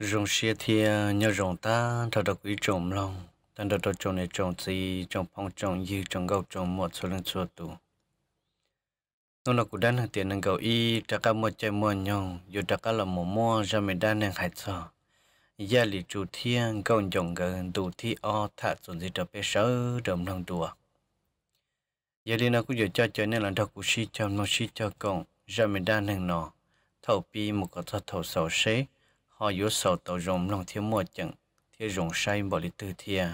rong xia thì nhớ rong ta thật đặc quý trồng lòng tan đặc đặc trồng này trồng gì trồng phong trồng như trồng gạo trồng một số lần số tù nó là cũng đang hàng tiền năng gạo y trả cả một chai mua nhong dù trả cả là một mua ra mình đang hàng hải sò gia lý chủ thiên gạo trồng gần đủ thi o thả xuống gì đó bé sớ đầm lòng đùa giờ đi nó cũng giờ cho cho nên là đặc cũng xí cho nó xí cho cộng ra mình đang hàng nọ thầu pi một cái thầu sầu xế họ yếu sầu tổ rồng lòng thiếu mùa chẳng thiếu rồng say bỏ lý tư thia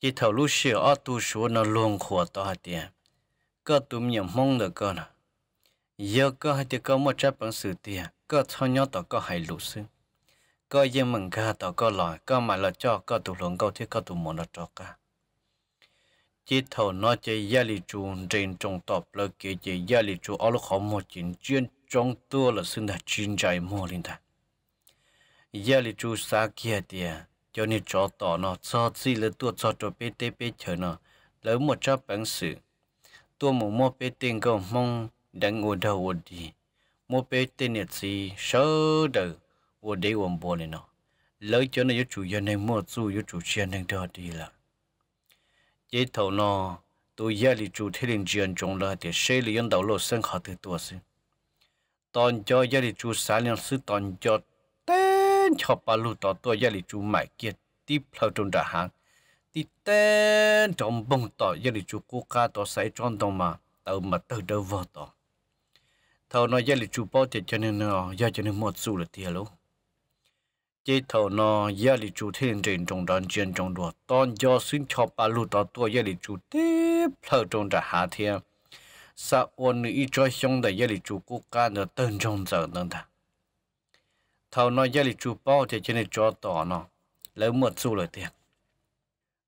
chỉ thầu lúc xưa ở tu số nó luôn khổ to hạt tiền cơ tụm nhầm mong được cơ nè giờ cơ hạt tiền cơ một trái bằng sự tiền cơ thao nhau tao cơ hay lũ sư cơ yên mừng cơ tao cơ lòi cơ mà là cho cơ tụ luận câu thiết cơ tụ muốn là cho cả chỉ thầu nó chơi gia lý chủ trên trong tập là kia chỉ gia lý chủ ở lúc họ một chuyện chuyên trong tua là xin đã chín chạy mua lên ta giờ là chú xa kia thì cho nên cho tỏ nó cho gì là tua cho cho bế tê bế chờ nó lấy một trăm bản sự tua một mua bế tên cầu mong đánh ngồi đầu đi mua bế tên nhật gì sớ đời ở đây ổn bộ này nó lấy cho nên chú dân nên mua chú yếu chủ chiến này đó đi là chế thầu nó tôi giờ là chú thế liền chuyện trong là thì sẽ lý dân đầu lộ sân khó từ tua sinh tôn cho gia đình chú sáng lên sư tôn cho tên cho bà lù tỏ tôi gia đình chú mãi kia tiếp theo trong đại hàng thì tên trong bông tỏ gia đình chú cô ca tỏ xảy tròn đồng mà tàu mà tàu đâu vô tỏ thầu nó gia đình chú bao tiền cho nên nó gia cho nên một số là tiền luôn chế thầu nó gia đình chú thiên trình trong đoàn chuyên trong đùa tôn cho xin cho bà lù tỏ tôi gia đình chú tiếp theo trong đại hàng thiên sa ôn ý cho xong để gia lý chủ quốc ca nở tên trong giờ nâng ta thầu nói gia lý chủ bao thì trên cho tỏ nó lấy một xu lời tiền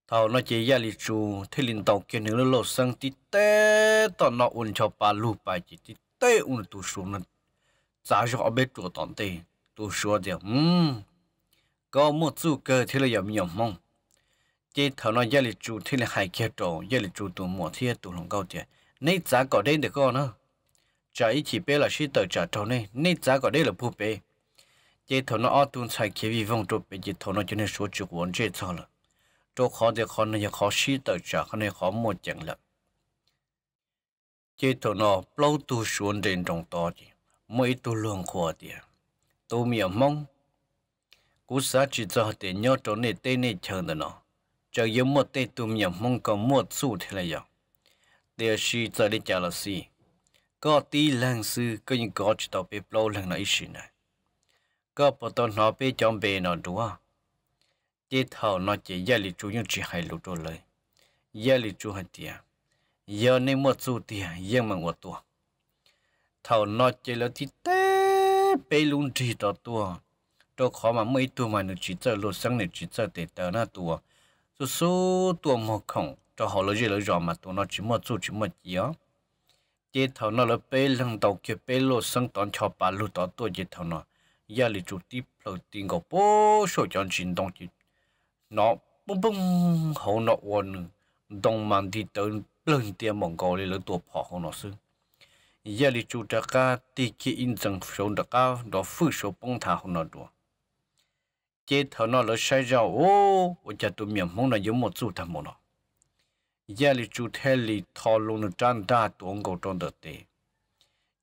thầu nói chỉ gia lý chủ thì linh tàu kia nữa lộ sang tí tê tỏ nó ôn cho bà lù bà chỉ tí tê ôn tu xuống nâng giá rõ bế chủ tỏn tê tu xuống thì ừm có một xu cơ thì là dầm nhầm mong chỉ thầu nói gia lý chủ thì là hai kia trổ gia lý chủ tu mùa thiết tu lòng cao tiền nay giá có đây được con nữa chả ý chỉ bé là suy tờ trả trâu này nay giá có đây là phù bé chế thầu nó tuôn sai kia vì vòng trộn bé chế thầu nó cho nên số chục vốn chế thầu là chỗ khó thì khó này khó suy tờ trả khó này khó một chẳng lắm chế thầu nó lâu tu xuống đến trong to gì mấy tu luôn khó thì tu miệng mong cú sa chỉ cho tiền nhau chỗ này tên này chờ nó chờ yếu một tên tu miệng mong còn một số thế này rồi để xì cho đi chào là gì? Có tí lăng sư có những có chỉ tao bếp lâu lăng nãy xì này. Có bộ tao nó bế chọn bề nó đùa. Chế thảo nó chỉ gia lý chú nhưng chỉ hay lũ trô lời. Gia lý chú hẳn tìa. Giờ nên mua chú tìa, giờ mà ngọt tùa. Thảo nó chỉ là thì tế bế lũng trì tao tùa. Đó khó mà mấy tùa mà nó chỉ chờ lô sáng này chỉ chờ tế tờ na tùa. Số số tùa mò khổng cho họ lỡ gì lỡ rõ mà tụi nó chỉ mất chút chỉ một gì á chế thầu nó là bê lăng đầu kia bê lô sân tòn cho bà lù tỏ tôi chế thầu nó giờ lì chủ tiếp lỡ tiền gọc bố số chọn chính đồng chỉ nó bông bông hậu nó ổn đồng mang đi tới lần tiền mong cầu lỡ tụi họ hậu nó xưa giờ lì chủ trả ca tì kia in rằng số đặc cao đó phứ số bông thả hậu nó đùa chế thầu nó lỡ sai rau ô ô chả tụi miệng mong là giống một chút thằng mong nó giờ li chú thế li thọ luôn nó trăn đa tuồng cầu trong đất. tê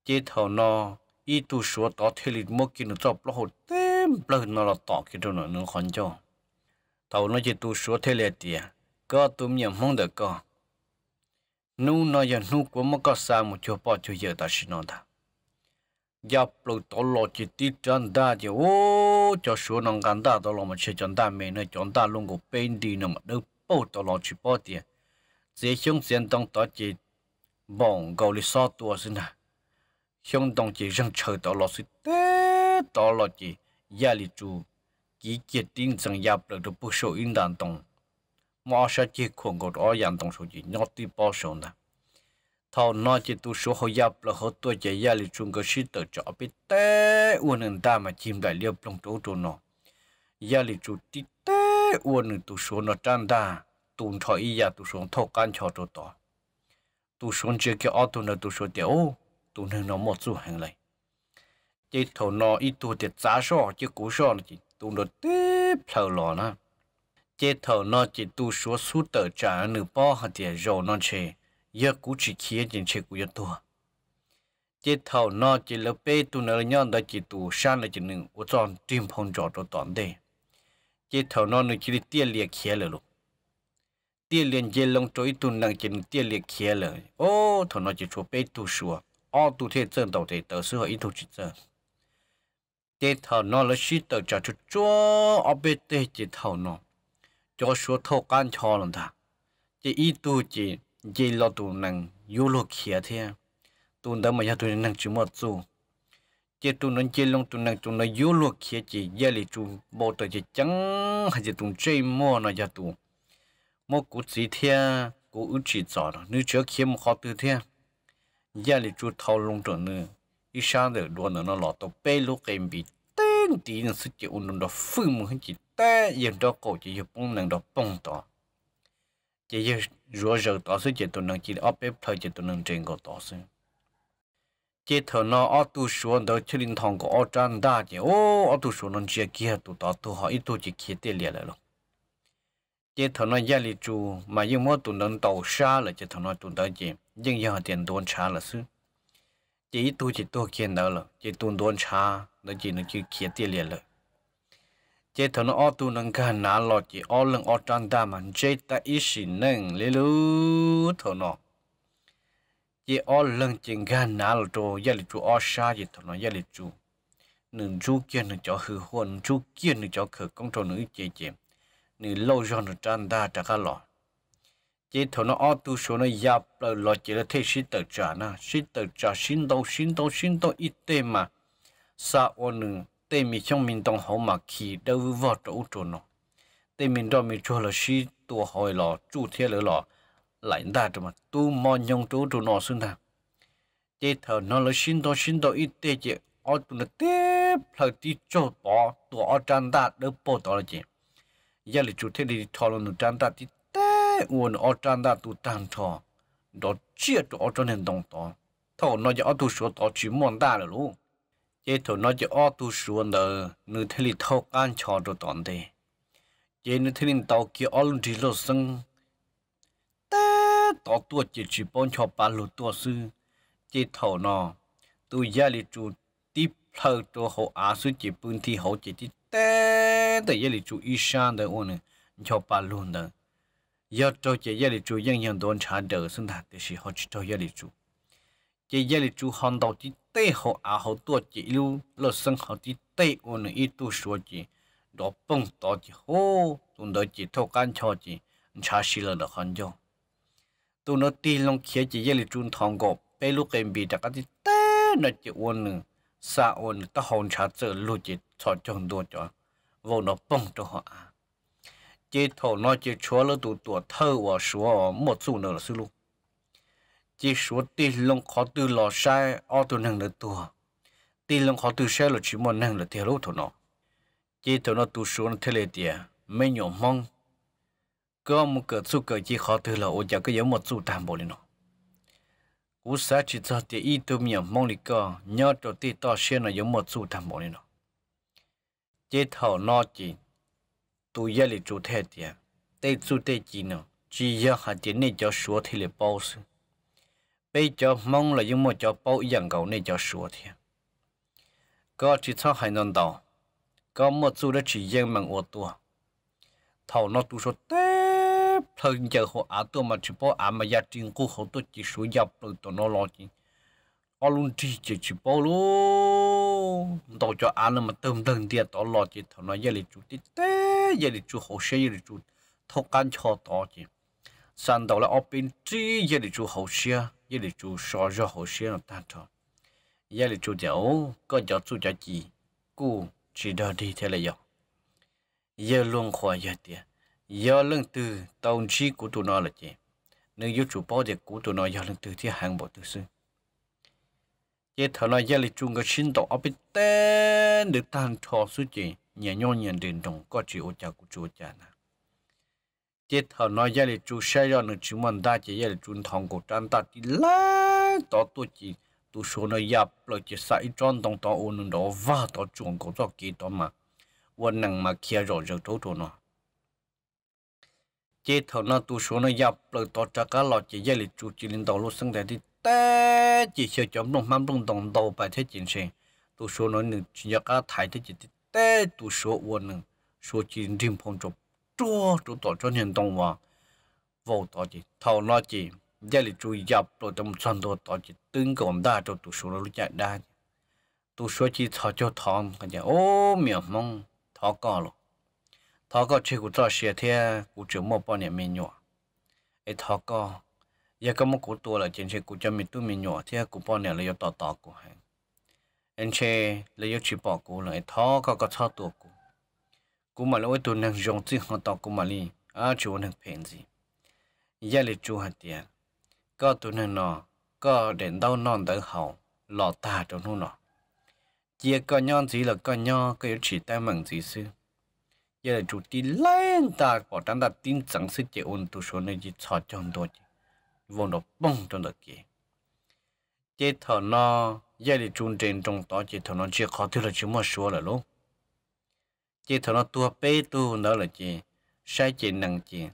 chế thọ nó ít tu sửa tỏ thế li mất kia nó chọc lo hồ tem nó là tỏ kia trong nó nó khó cho thọ nó chế tu sửa thế li đi, có tu miệng mong được có nu nó giờ nu của mất có xa một chỗ bỏ chỗ giờ ta xin nó ta giờ blu tỏ lo chỉ tí trăn đa chứ ô cho sửa nông gần đa tỏ lo mà chơi trăn đa mẹ nó trăn đa luôn của bên đi nó mà đâu bao tỏ lo chỉ bỏ tiền chỉ chúng diện đông tổ chỉ bỏng gầu lì so tua xin à chúng đông chỉ răng chờ tỏ lọ xin té tỏ lọ chỉ gia lì chú chỉ kiệt tin rằng gia bờ được bù số in đàn đồng, mà sa chỉ còn có ở yàn đồng số chỉ nhót đi bao số nè thầu nó chỉ tu số hồ gia bờ hồ tua chỉ gia lì chung cái sĩ tờ chọ bị té uốn nền ta mà chim đại liệp lông trâu trâu nó gia lì chú tí té uốn tu số nó trang đa tụn thọ ý ya tụ xuống thọ gan cho chỗ to tụ xuống chơi cái ở tụ nó tụ xuống tiểu tụ nó nó một số hàng lại chỉ thọ nó ít tụ tiệt giá so chứ cú so nó chỉ tụ nó tiếp thở lò na chỉ thọ nó chỉ tụ xuống số tờ trả nửa bao hạt tiền rồi nó chê giờ cú chỉ kia chỉ chê cú giờ tua chỉ thầu nó chỉ lỡ bê tu nó nhau đó chỉ tu sang là chỉ nương ô tròn tim phong cho cho toàn đây chỉ thầu nó nương chỉ đi tiền liệt kia rồi lúc tia liền dê lông trôi tu năng chỉ tia liền kia lờ ô thằng nó chỉ chúa bé tu sửa ô tu thế chân đầu thế tớ sư hỏi ít tu chỉ chân thế thằng nó là sĩ tớ cho chú chúa ô bé tê chỉ thằng nó cho số thâu can cho lần ta chỉ ít tu chỉ dê lo tu năng yêu lo kia thế tu đã mà nhà tu năng chỉ một chú chỉ tu nó chỉ lông tu năng tu nó yêu lo kia chỉ giờ lì tu bộ tớ chỉ chẳng hay chỉ tu chơi mua nó cho tu một cú chỉ thiên cụ ưu chỉ rõ đó nếu chưa khi mà khó tư thiên giờ là chú thâu lông trở nữa ít sáng thì đua nữa nó lọt tổ bê lúc em bị tên tí nó sức chịu ổn đó phun mà hình chỉ té yên đó cổ chỉ hiệp bông nàng đó bông to, chỉ giờ rửa rửa đó sức chỉ tụi nàng chỉ ở bếp thời chỉ tụi nàng trên cổ tỏ sức chỉ thở nó ở tu sửa đó chỉ linh thòng của ở trang đa chỉ ô ở tu sửa nó chỉ kia tụi tỏ tụi họ ít tu chỉ kia tiền liền rồi. luôn chế thằng nó gia li chu mà nhưng mỗi tuần đơn tàu xa là chế thằng nó tuần đơn gì nhưng giờ tiền tuần xa là sư chỉ tu chỉ tu kiện đó là chỉ tuần tuần xa nó chỉ nó chỉ kia tiền liền rồi chế thằng nó ở tu nâng cả nà lo chỉ ở lưng ở trang đa mà chế ta ít xí nâng lê lú thằng nó chỉ ở lưng chừng cả nà lo cho gia li chu ở xa chỉ thằng nó gia li chu nương chú kia nương cho hư hồn chú kiện nương cho khờ công trò nữ chế chế ni lâu rồi nó tràn đa trả cả lọ chỉ thổ nó ở tu số nó giáp lọ chỉ là thế sĩ tự trả na sĩ tự trả xin đâu xin đâu xin đâu ít tê mà sa ôn nương tê mi trong mình tông hậu mà khi đâu vợ chỗ chỗ nó tê mình đó mình cho là sĩ tua hồi lọ chủ thế lỡ lọ lại đa cho mà tu mò nhông chỗ chỗ nó xưng thằng chỉ thổ nó là xin đâu xin đâu ít tê chứ ở tu nó tiếp là đi chỗ bỏ tu ở tràn đa đâu bỏ đó là gì giờ lịch chủ thế thì thọ luôn trang ta thì té uốn ở trang ta tu tăng thọ đó chia cho ở trong hành động đó thọ nó cho ở tu số đó chỉ muốn ta rồi luôn chế thọ nó cho ở tu số đó nữ thế thì thọ can cho đồ tòn thế chế nữ thế thì tàu kia ở luôn đi lo sưng té tàu tua chỉ chỉ bốn cho ba lô tua sư chế thọ nó tu giờ lịch chủ tiếp thơ cho họ á sư chỉ bưng thì họ chỉ tên tại gia đình chú y sang đời ôn cho bà luôn đó giờ cho chị gia đình chú dân dân đồn trả đời sinh thật thì họ chỉ cho gia đình chú chị gia đình chú hoàn đầu chỉ tê à họ tua chị lưu lo sân họ chỉ tê ôn ít tu số chị đó bông tỏ chị hô tụi đó chị thâu can cho chị trả xí là được hoàn cho tụi nó tin lòng kia chị gia đình chú thằng gộp bé lúc em bị đặc cái tê nó chị ôn sa ôn ta hồn trả trở lưu chị cho chồng đua cho vô nó bông cho họ à chỉ thổ nó chỉ chúa lỡ tụ tụ thơ và số một số nữa là số luôn chỉ số tì lông khó từ lò sai ở tụ năng là tụ tì lông khó từ sai là chỉ một năng là thiệt lúc thổ nó chỉ thổ nó tụ chúa nó thế lệ tiệt mấy nhỏ mong có một cái số cái chỉ khó từ là ôi chả có giống một số tam bộ lên nó cú sa chỉ cho tiệt ít tụ miệng mong đi co nhớ cho tì to xe là giống một số tam bộ lên nó chế thảo nó chỉ tu ya li chủ thế tiệt tê chủ tê chỉ nó chỉ ya hạt tiền này cho số thì là bao sự bây giờ mong là những một cho bao dạng cầu này cho số thì có chỉ cho hai non đầu có một số đó chỉ riêng bằng ô tô thảo nó tu số tê phần giờ họ á tôi mà chỉ bao á mà gia trình của họ tôi chỉ số nhập rồi tôi nó lo chính họ luôn đi chỉ chỉ bao lô đầu cho anh mà tôm tôm đi đó lo chỉ thằng nó giờ lịch chú tí té giờ lịch chú hậu xe giờ lịch chú thâu can cho đó chứ, san đầu là ở bên trí giờ lịch chú hậu xe giờ lịch chú so cho hậu xe nó tan cho giờ lịch chú đéo có cho chú cho gì cô chỉ đó đi thế là dọc giờ luôn khỏi giờ tiền giờ lần từ tàu chi của tụi nó là gì nếu yêu chú bao giờ của tụi nó giờ lần từ thì hàng bộ từ xưa ye thở nói gia li chung cái sinh tổ ở bên tên được tan thọ suy chỉ nhà nhau nhận đến đồng có chỉ ô cha của chúa cha nè ye thở nói gia li chung sẽ ra nữa chúng mình ta chỉ ye li chung thằng cổ trang ta đi lá tổ tu chỉ tu số nó nhập rồi chỉ sai tròn đồng tổ ô nương đó và tổ chuồng cổ cho kỳ tổ mà quân năng mà kia rồi rồi thấu thấu nó chế thầu nó tu số nó nhập rồi tổ cha cá lọ chỉ gia li chung chỉ linh tổ lúc sinh ra đi tế chỉ sợ chấm đồng mắm đồng đồng đầu bài thế chính sinh tu số nói nương chỉ nhớ cái thái thế chỉ tế tôi số quân nương số chỉ riêng phong trục chúa chủ tổ cho nhân đồng hòa vô tổ chỉ thâu nói chỉ gia lý chủ dập rồi trong sân đồ tổ chỉ tương cộng đa cho tôi số nó lúc chạy đa tu số chỉ thọ cho thọ cái gì ô miệng mong thọ cò luôn thọ cò chỉ của cho xe thế của chữ một bao nhiêu miệng nhỏ ấy thọ cò giờ có một cụ tua là trên xe cụ cho mình tu mình nhỏ thì cụ bao nè là do tỏ tỏ cụ hàng anh xe là do chỉ bỏ cụ lại thó có có thó tua cụ mà lỗi tu năng dùng chỉ họ tỏ cụ mà li à chú năng phèn gì giờ là chú hạt tiền có tu năng có đến đâu non tới hậu lọ ta trong nó nọ chia có nhon gì là có nho có yếu chỉ tay mảng gì sư là chú tí lên ta bỏ trắng ta tin chẳng sức chế ôn tu số này chỉ cho trong đôi vô nó bông trong đó kì chế thở nó gia đình trung trên trong đó chế thở nó chưa khó thứ là chúng mà xua là luôn chế thở nó tua bê tu đó là chế sai chế năng chế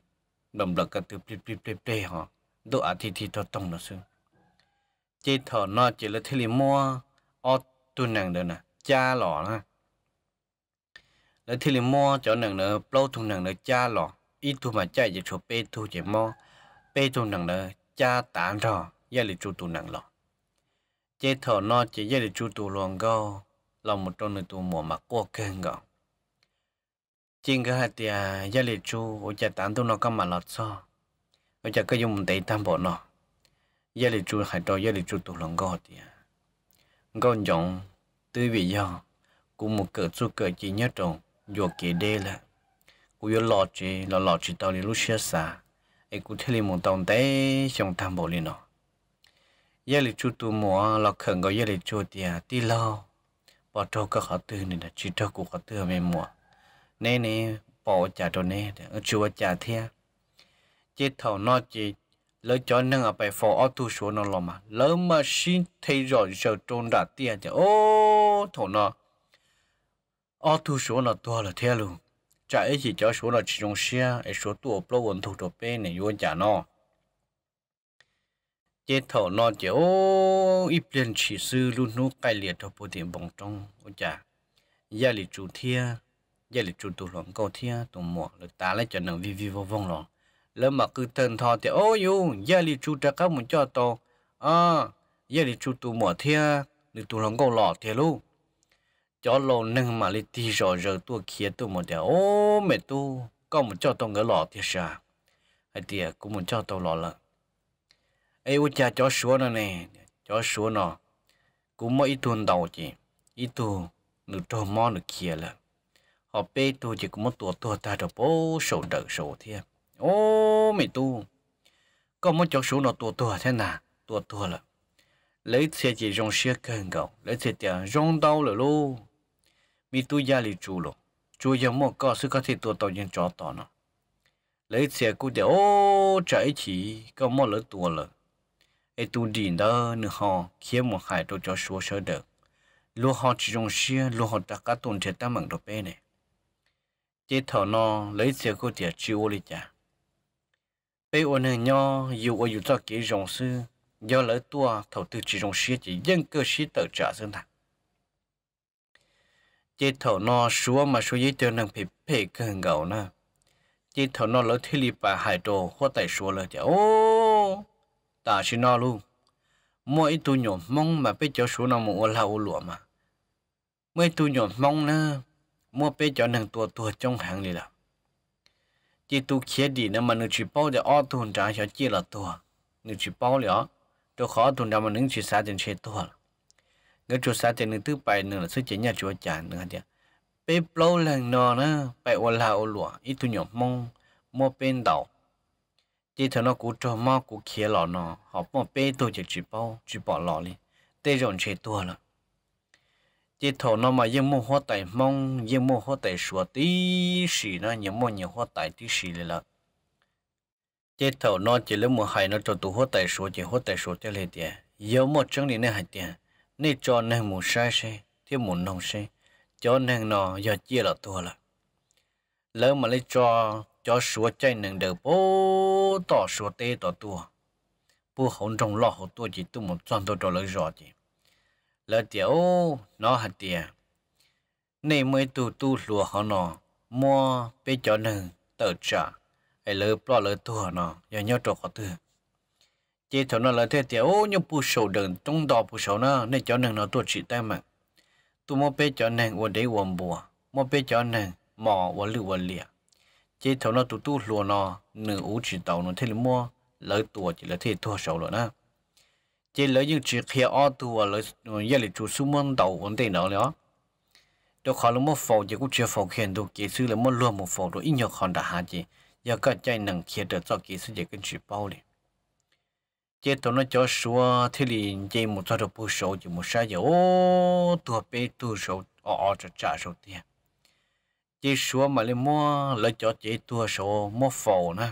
đồng lực cái từ bê bê bê bê họ đồ à thì thì thọ tông nó xưa chế thở nó chế là thế li mua o tu năng đó nè cha lọ nè là thế li mua chỗ năng nữa lâu tu năng nữa cha lọ ít tu mà chạy chỉ số bê tu chỉ mua bê tu năng nữa cha tạm rò gia lịch chú tu nặng lọ chế thọ nó chỉ gia lịch chú tu luồng go lòng một trong nơi tu mùa mà quốc kinh go chính cái hạt tia gia lịch chú ở cha tạm tu nó có mà lọt so ở cha cái dùng tay tam bộ nó gia lịch chú hạt trò gia lịch chú tu luồng go tia go nhộng tươi vị do cũng một cỡ chu cỡ chỉ nhất trồng dù kỳ đê là cú yêu lọt chỉ lọt lọt chỉ tao đi lúc xưa xa e ku theli mo tong te song tam bo lino ye li chu tu mo la khang go ye li chu tia à, ti lo bỏ trâu các họ tư này là chỉ trâu của họ tư mềm mỏ nè nè bỏ trả đồ nè chúa trả thea chế thầu nó chỉ lỡ cho nâng ở bài phò ở tu số nó lòm mà lỡ mà xin thấy rồi giờ trôn đã tiền thì ô thầu nó ở tu số nó to là thea luôn chả ấy chỉ cho số là chỉ trong xe ấy số tuổi bao gồm thuộc thuộc bên này vô chả nó chế thầu nó chỉ ô ít liền chỉ sư luôn nó cai liệt thôi bố tiền bóng trong ô chả gia lịch chủ thia gia lịch chủ tụ loạn câu thia tụ mỏ là ta lấy cho nó vi vi vô vong rồi lỡ mà cứ thân thọ thì ô yêu gia lịch chủ trả các muốn cho to à gia lịch chủ tụ mỏ thia lịch tụ loạn câu lọ thia luôn cho lô nâng mà lì tì rò rờ tua kia tu một đèo ô mẹ tu có một cho tao ngỡ lọ thì sao hay tìa cũng muốn cho tao lọ lợn ấy u cha cho số nó nè cho số nó cũng mới ít tuần đầu chị ít tu nửa trâu mò nửa kia là họ bê tu chỉ cũng một tuột tuột ta được bố sầu đỡ sầu thiệt ô mẹ tu có một cho số nó tuột tuột thế nào tuột tuột là lấy xe chỉ rong xe cần cầu lấy xe tiền rong đau là luôn mi oh, e tu gia li chu lo chu ya mo có sự có thể tu tao nhân cho tao nó lấy xe cũ để ô chạy chỉ có mo lỡ tu lỡ ai tu đi đó nữa họ khiến một hai đồ cho số sơ được lúc họ chỉ dùng xe lúc họ đã cả tuần thế ta mừng đồ bé này chế thọ nó lấy xe cũ để chịu đi chả bây ôn hình nho dù ở dù cho kỹ dùng sư do lỡ tua thầu tư chỉ dùng xe chỉ dân cơ sĩ tự trả dân thẳng จิตเนอชัวมาช่วยเตือนนังผิดเพกเงานะจิตเนอแล้วที่ลีปาหายโตหัวไตชัวเลยจ้ะโอ้ตาชินอลูมวยตุยมมองมาไปเจอชัวนำมือลราุลวมามวยตุยมมองนะมวยไปเจอหนังตัวตัวจ้องหังเลยล่ะจิตตุเขียดีนะมันนึกชิบเป้าจะอ้อทุนจ้าเฉยจีละตัวนึกชิบเป้าเลยอ๋อตัวขอทุนดำมันนึกชิบสาจนเชิดตัว nếu chúa sa thì nên thứ bảy nữa là sức chế nhà chúa chán nữa thì bé lâu lần nọ nữa bài ô la ô lụa ít thu nhập mong mua bên đầu chỉ thằng nó cú trò mò cú kia lọ nọ họ mò bé tôi chỉ chỉ bao chỉ bỏ lọ đi tê rộn chế tua rồi chỉ thầu nó mà yên mua hoa tài mong yên mua hoa tài sủa tí xì nó yên mua nhiều hoa tài tí xì là chế thầu nó chỉ lấy mua hay nó cho tụ hoa tài sủa chỉ hoa tài sủa cho lên tiền yếu một chân đi này hay tiền nên cho nàng muốn sai xe thì muốn nông xe cho nên nó giờ chia là thua là lỡ mà lấy cho cho số chạy nàng đỡ bố tỏ số tê tỏ tua bố hồn trong lo hồ tua chỉ tu một tròn tôi cho lỡ rõ chỉ lỡ tiểu nó hạt tiền nên mới tu tu lùa họ nó mua bé cho nên tờ trả ai lỡ bỏ lỡ tua nó giờ nhau trộn họ chỉ thổ nó là thế thì ô nhớ bù sầu đừng trong đó bù sầu nó nên cho nên nó tuột chỉ tay mà tôi mua bé cho nên uốn đấy uốn bùa mua bé cho nên mò uốn lưu uốn lìa chỉ thổ nó tu tu lùa nó nửa ú chỉ tàu nó thế là mua lấy tua chỉ là thế thua sầu rồi đó chỉ lấy những chỉ khi ở tua lỡ giờ là chủ số món tàu uốn đấy nó nữa đó khó là mua phô chỉ cũng chưa phô khen đồ kỹ sư là mua luôn một phô đồ ít nhiều còn đã hạ chỉ giờ các chạy nàng kia được cho kỹ sư chỉ cần chỉ bao liền chế tổ nó cho số thế liền chế một số được bù số chỉ một sai giờ ô tổ bé tổ số ở ở cho trả số tiền chế số mà lên mua lấy cho chế tổ số mua phô nè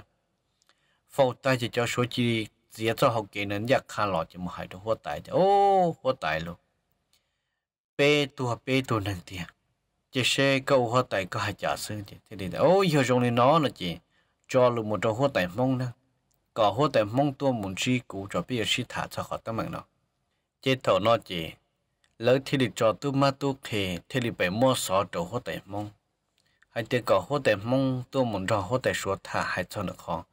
phô tay chỉ cho số chỉ chỉ cho học kỳ nên giặc khá lọ chỉ một hai đôi hoa tài giờ ô hoa tài luôn bé tổ bé tổ nên tiền chế xe câu hoa tài có hai trả xương chứ thế thì ô giờ trong này nó là chỉ cho luôn một trò hoa tài mong nữa có hỗ trợ mong tua muốn chi cũ cho bây giờ chi thả cho họ tâm mình nó chế thầu nó chỉ lỡ thì được cho tu ma tu khề thì được phải mua sọ cho hỗ trợ mong hay tiền có hỗ trợ mong tua muốn cho hỗ trợ số thả hay cho nó khó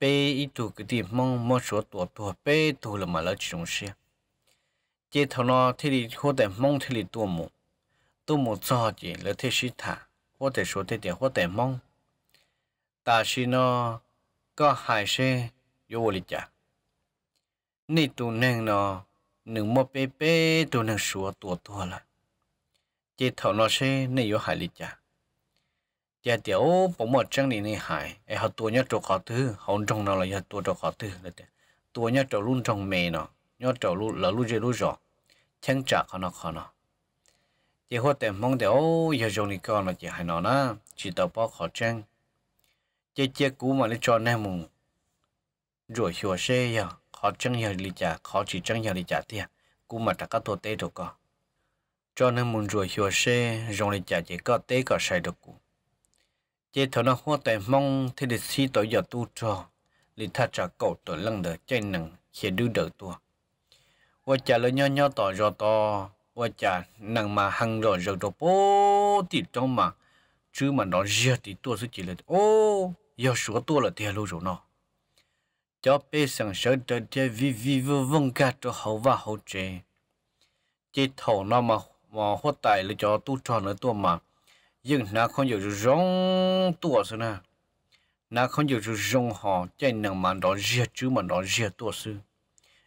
bê ý tu cái gì mong mua số tổ tổ bê tu là mà lỡ chúng xia chế thầu nó thì được hỗ trợ mong thì được tua mù tu mù cho chỉ lỡ thì chi thả hỗ trợ số thì được hỗ trợ mong ta xin nó có hại xe jolita ni tu neng no nung mo pe pe tu nang shuo e tu tu la chỉ thọ nó sẽ nên hại lý cha cha tiểu bố mọ chân này nên hại ai họ tua nhớ trâu khó thứ hồn trong nó là tua trâu khó thứ là tua nhớ trâu luôn trong mẹ nó nhớ trâu luôn là luôn chơi luôn rồi chân trả khó nó khó nó chỉ họ tìm mong tiểu giờ dùng này con là chỉ hại nó na chỉ tao bỏ khó chân chỉ chỉ cú mà nó cho nên mùng rồi hiểu xe ya khó chẳng hiểu lý trả họ chỉ chẳng hiểu lý trả tiền cũng mà ta có thổ tế được có cho nên muốn rồi hiểu xe rồi lý trả chỉ có tế có sai được cũng chế thọ nó hoa tại mong thì được suy tới giờ tu cho lý tha trả cậu tội lần đỡ chạy nặng khi đưa đỡ tua và trả lời nhau nhau tỏ rõ to và trả nặng mà hằng rồi rồi rồi bố thì trong mà chứ mà nó giờ thì tua sẽ chỉ là ô giờ số tua là thiệt luôn rồi nó cho bê sẵn sơn trở thế vi vi vô vông cả cho hậu và hậu chế. Chế thầu nó mà mà hốt tài là cho tu tròn ở tua mà. Nhưng nó không hiểu rủ rong tua sư nè. Nó không hiểu rủ rong họ chạy nâng mà đó rìa chứ mà đó rìa tua sư.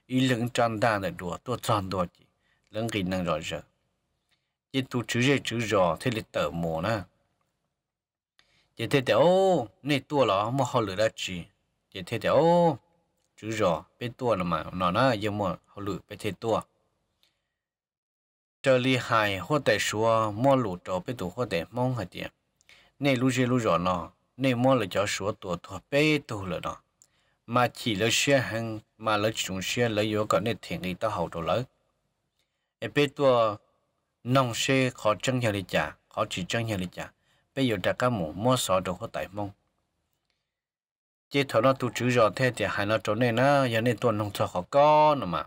Ý lưng tràn đàn là đùa tua tròn đùa chị. Lưng kỳ nâng rõ rỡ. Chế tu chứ rìa chứ rõ thế là tở mồ nè. Chế thế tớ ô, này tua là mà họ lửa đã chỉ để thế thì ô chú rò bên tua là mà nó nó giờ mua họ lử bên thế tua trở li hại hoa tại số mua lũ cho bên tủ hoa tại mong hạt tiền nên lũ gì lũ rõ nó nên mua là cho số tua thua bên tủ là nó mà chỉ là xe hàng mà là chúng xe là yếu cả nên thiện đi tao hậu đồ lớn em bên tua nông xe khó chân nhà đi chả khó chỉ chân nhà đi chả bây giờ đặt cái mũ mua sọ đồ hoa tại mong chỉ thở nó tu chữ rồi thế thì hai nó chỗ này nó giờ nên tuần nông cho khó có nữa mà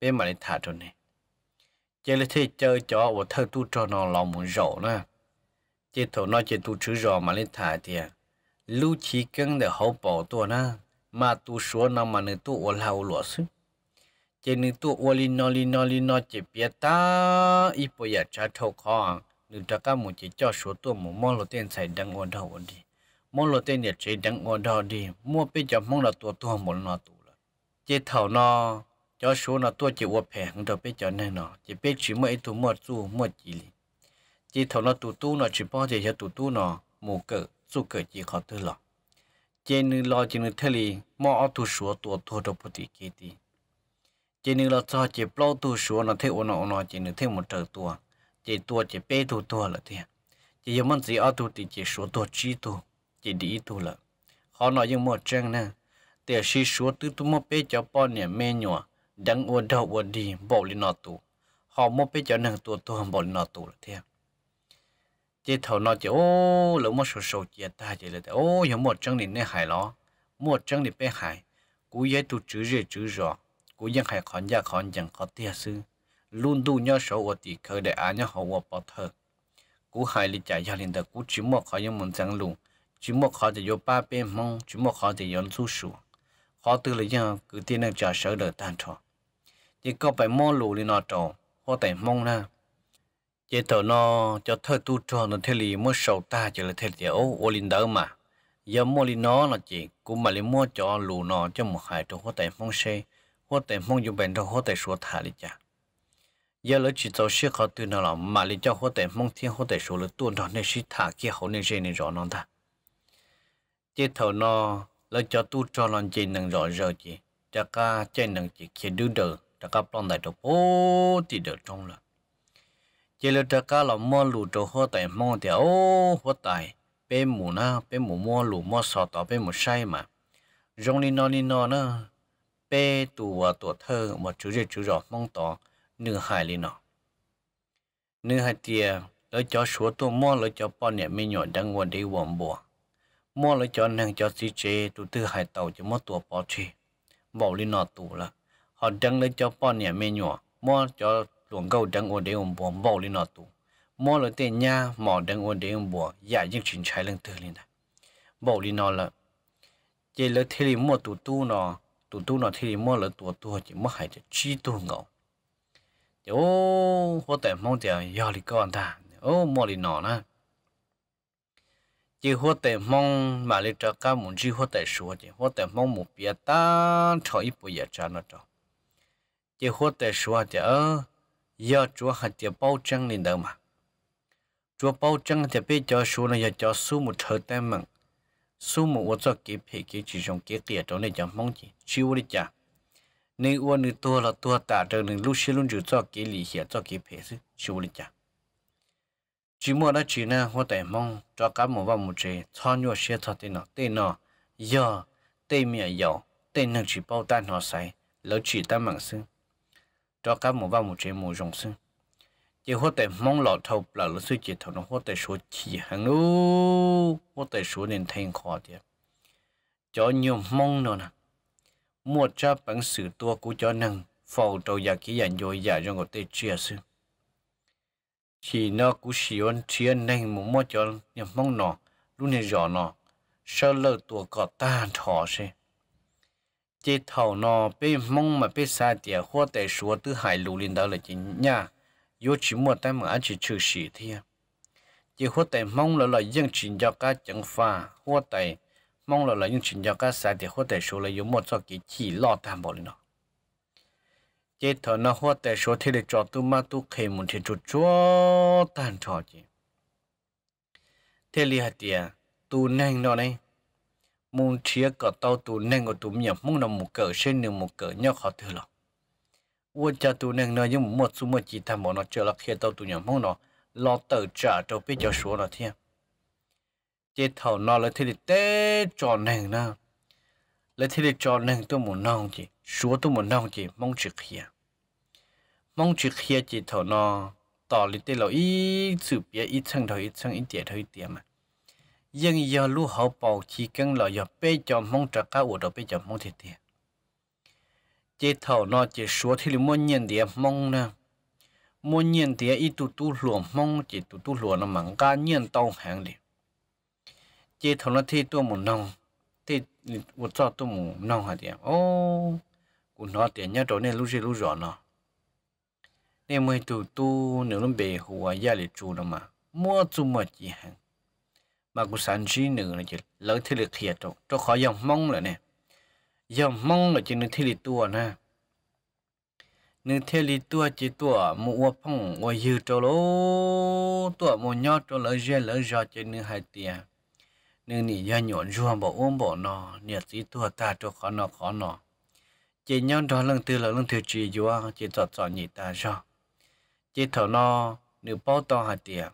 bên mà đi thả chỗ này chỉ là thế chơi cho và thơ tu cho nó lòng muốn rổ nữa chỉ thở nó chỉ tu chữ rồi mà đi thả thì à, lưu chỉ cần để hậu bỏ tua na mà tu số nó mà nên tu ở lâu lúa xứ chỉ nên tu ở linh nó linh nó linh nó chỉ biết ta ít bây giờ cha thâu khó nên ta cả một chỉ cho số tu một món là tiền xài đang ổn đâu ổn đi mong là tên nhiệt chế đăng ngồi đó đi mua bây giờ mong là tua tua một nọ tụ là chế thầu nó cho số nó tua chỉ uổng phe không được bây giờ này nó chỉ biết chỉ mới tụ mua chu, mua chỉ li chế thầu nó tụ tu nó chỉ bao giờ cho tụ tu nó mua cỡ chu cỡ chỉ khó tư lọ chế nữ lo chế nữ thế li ở tu số tua tua đâu bút đi kia đi chế nữ lo cho chỉ bao tu số nó thề uổng nó nó chế nữ thế một trở tua chế tua chỉ bê tu tua là thế chỉ giờ mình gì ở tu thì chỉ số tua chỉ tu chỉ đi tu lợ họ nói những một trang nè tiền sĩ số tư tu mua bé cháu bọn nè mẹ nhỏ đang ua đầu ua đi bỏ lên nọ tu, họ mua bé cháu nàng tu tu bỏ lên nọ tu là thế chỉ thầu nó chỉ ô lỡ mua số số chia ta chỉ là ô những một trang này nè hại lo một trang này bé hại cú giấy tu chữ gì chữ rõ cú giấy hại khó nhà khó chẳng khó tiền sư luôn tu nhớ số ua thì khơi để á nhớ họ ua bỏ thở cú hại lý trả gia liền được, cú chỉ mua khó những muốn chẳng lùng chỉ một khó thì vô ba bên mong chỉ một khó thì yon su su khó từ là giờ cứ tin là trả sở đỡ tan trò chỉ có phải mò lù lên nó trò khó tại mong na chỉ thở nó cho thơ tu trò nó thế lì mua sầu ta chỉ là thế lì ô linh đỡ mà giờ mua lên nó là chỉ cũng mà lên mua cho lù nó cho một hai trò khó tại mong xe khó tại mong dùng bền trò khó tại số thả đi chả giờ lỡ chỉ tao sẽ khó từ nó mà lên cho khó tại mong thiên khó tại số lỡ tuôn trò nên sẽ thả kia khó nên sẽ nên rõ nó ta chế thầu nó lấy cho tu cho lòng chỉ nâng rõ rờ chỉ cho ca chế nâng chỉ khi đứng đỡ cho ca bọn đại đồ bố thì đỡ trong là chế là cho ca là mua lù đồ hoa tại mong thì ô hoa tại bé mù na bé mù mua lù mua sọ tỏ bé mù say mà rong ni no ni no nó bé tù và tù thơ mà chú rì chú rõ mong tỏ nửa hài li nó nửa hài tìa lấy cho số tù mua lấy cho bọn nhẹ mi nhỏ đang nguồn đi vòng bùa mua lấy cho anh cho chị chế tụ tư hải tàu cho mua tua bỏ chị bảo lên nọ tù là họ đăng lấy cho bọn nhà mẹ nhỏ mua cho luồng câu đăng ô đế ông bùa bảo lên nọ tù mua lấy tiền nhà mỏ đăng ô đế ông bùa giả những chuyện trái lưng tư lên này bảo lên nọ là chế lấy thế thì mua tụ tu nọ tụ tu nọ thế thì mua lấy tua tu chỉ mua hai chữ chi tu ngầu ô có thể mong chờ do lý con ta ô mua lên nọ nè chỉ hỗ trợ mong mà lấy trợ các muốn chỉ hỗ trợ số chỉ hỗ trợ mong một bia ta cho ít bữa cho nó cho chỉ hỗ trợ số chỉ ở giờ chúa hạt chỉ bao chân lên đâu mà chúa bao chân thì bây giờ số này giờ cho số một thời gian mà số một ô tô kế thì kế chỉ trong kịp tiền cho nên chẳng mong chỉ chiu đi chả nếu uo nên tua là tua tả cho nên lúc xưa luôn chịu cho kịp lì hiệp cho kịp hết chứ chiu đi chả chỉ mua đó chỉ nè hoa tẻ mong cho cá một vào một chế cho nhau xe thật thì nó tên nó giờ tên mẹ dầu tên nó chỉ bao tan họ xài lỡ chỉ ta mạng xương cho cá một vào một chế một dòng xương chỉ hoa tẻ mong lọ thầu là lỡ suy chỉ thầu nó hoa tẻ số chỉ hàng ngu hoa tẻ số nên thành khó thiệt cho nhiều mong nó nè mua cho bằng sự tua của cho năng phò trâu giả kỹ dạng dồi dạ cho ngồi tê chia xương chỉ nó cú xion chiến nên một mò cho nhầm mong nọ lúc này rõ nọ sơ lơ tua cọ ta thọ xe chế thầu nọ bê mong mà bê xa tìa hoa tệ số tư hải lù lên đó là chỉ nhà yếu chỉ một tay mà chỉ trừ xỉ thì chế hoa tệ mong là là dân chỉ cho cá chẳng pha hoa tệ mong là là dân chỉ cho cá xa tìa hoa tệ số là yếu một cho cái chỉ lo tam bộ lên đó chế thở nó hoa tại số thế để cho tu ma tu khề muốn thì chút cho tan cho chị thế li hạt tiề tu nang nó này muốn chia cả tao tu nang của tu nhập muốn là một cỡ xe nữa một cỡ nhau khó thử lắm ua cha tu nang nó nhưng một số một chỉ tham bọn nó chờ là khi tao tu nhập muốn nó lo tự trả cho biết cho số nó thiên chế thầu nó là thế để tê tròn nàng na là thế để cho nàng tôi muốn nong chị số tu một nông chỉ mong trực kia mong trực kia chỉ thầu nó tỏ lên tên là ít sự bia ít chân thôi ít chân ít tiệt thôi tiệt mà nhưng giờ lúc họ bảo chỉ cần là giờ bây giờ mong trợ cái ủa đó bây giờ mong thiệt tiệt chỉ thầu nó chỉ số thì là muốn nhận tiền mong nè muốn nhận tiền ít tu tu luồng mong chỉ tu tu luồng nó mảng cá nhận tông hàng đi chỉ thầu nó thi tu một thì một cho tu một nông hả ô của nó tiền nhớ trốn nên lúc gì lúc rõ nó nên mới tụ tu nếu nó bề hùa à, gia lịch chủ nó mà mua chú mà chỉ hàng mà cũng sản chi nữa là chỉ lỡ thi lịch thiệt rồi cho khó dòng mong là nè dòng mong là chỉ nữ thi lịch tua nè nữ thi lịch tua chỉ tua mua phong mua dư cho lố tua mua nhót cho lỡ dê lỡ gió chỉ nữ hai tiền nữ nỉ gia nhọn ruộng bỏ ôm bỏ nó nhiệt sĩ tua ta cho khó nó khó nó chỉ nhon đó lần thứ là lần thứ chỉ dù chỉ chọn chọn nhị ta cho chỉ thọ nó nửa bao to hạt tiền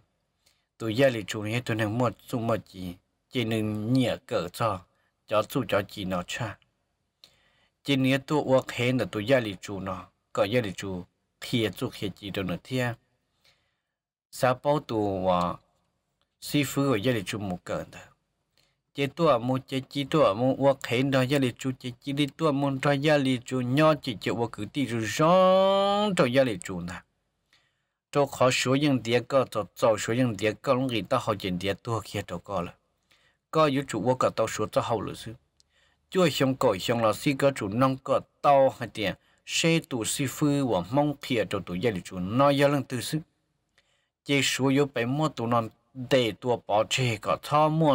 tôi gia lịch chủ hết tụi nàng một sung một chỉ chỉ nên nhẹ cỡ cho cho su cho chỉ nó cha chỉ nhớ tụi uất hết là tụi gia lịch chủ nó cỡ gia lịch chủ thiệt chủ thiệt chỉ đâu nữa thiệt sao bao tụi và sư phụ của gia lịch chủ một cỡ đó chế tua mu chế chi tua mu wa khen đó gia li chu chế chi đi tua mu cho gia li chu nho chỉ chịu wa cứ ti ru rong cho gia li chu na cho khó số những địa cơ cho cho số những địa cơ lúc người ta học chuyện địa tua kia cho có là có yếu chủ wa cả tao số cho hậu lữ sư chưa xong cội xong là si cơ chủ nông cơ tao hai tiền xe tu si phu và mong kia cho tụ gia li chu nói gia lăng tư sư chế số yếu bảy mua tụ non để tua bỏ chê cả thao mua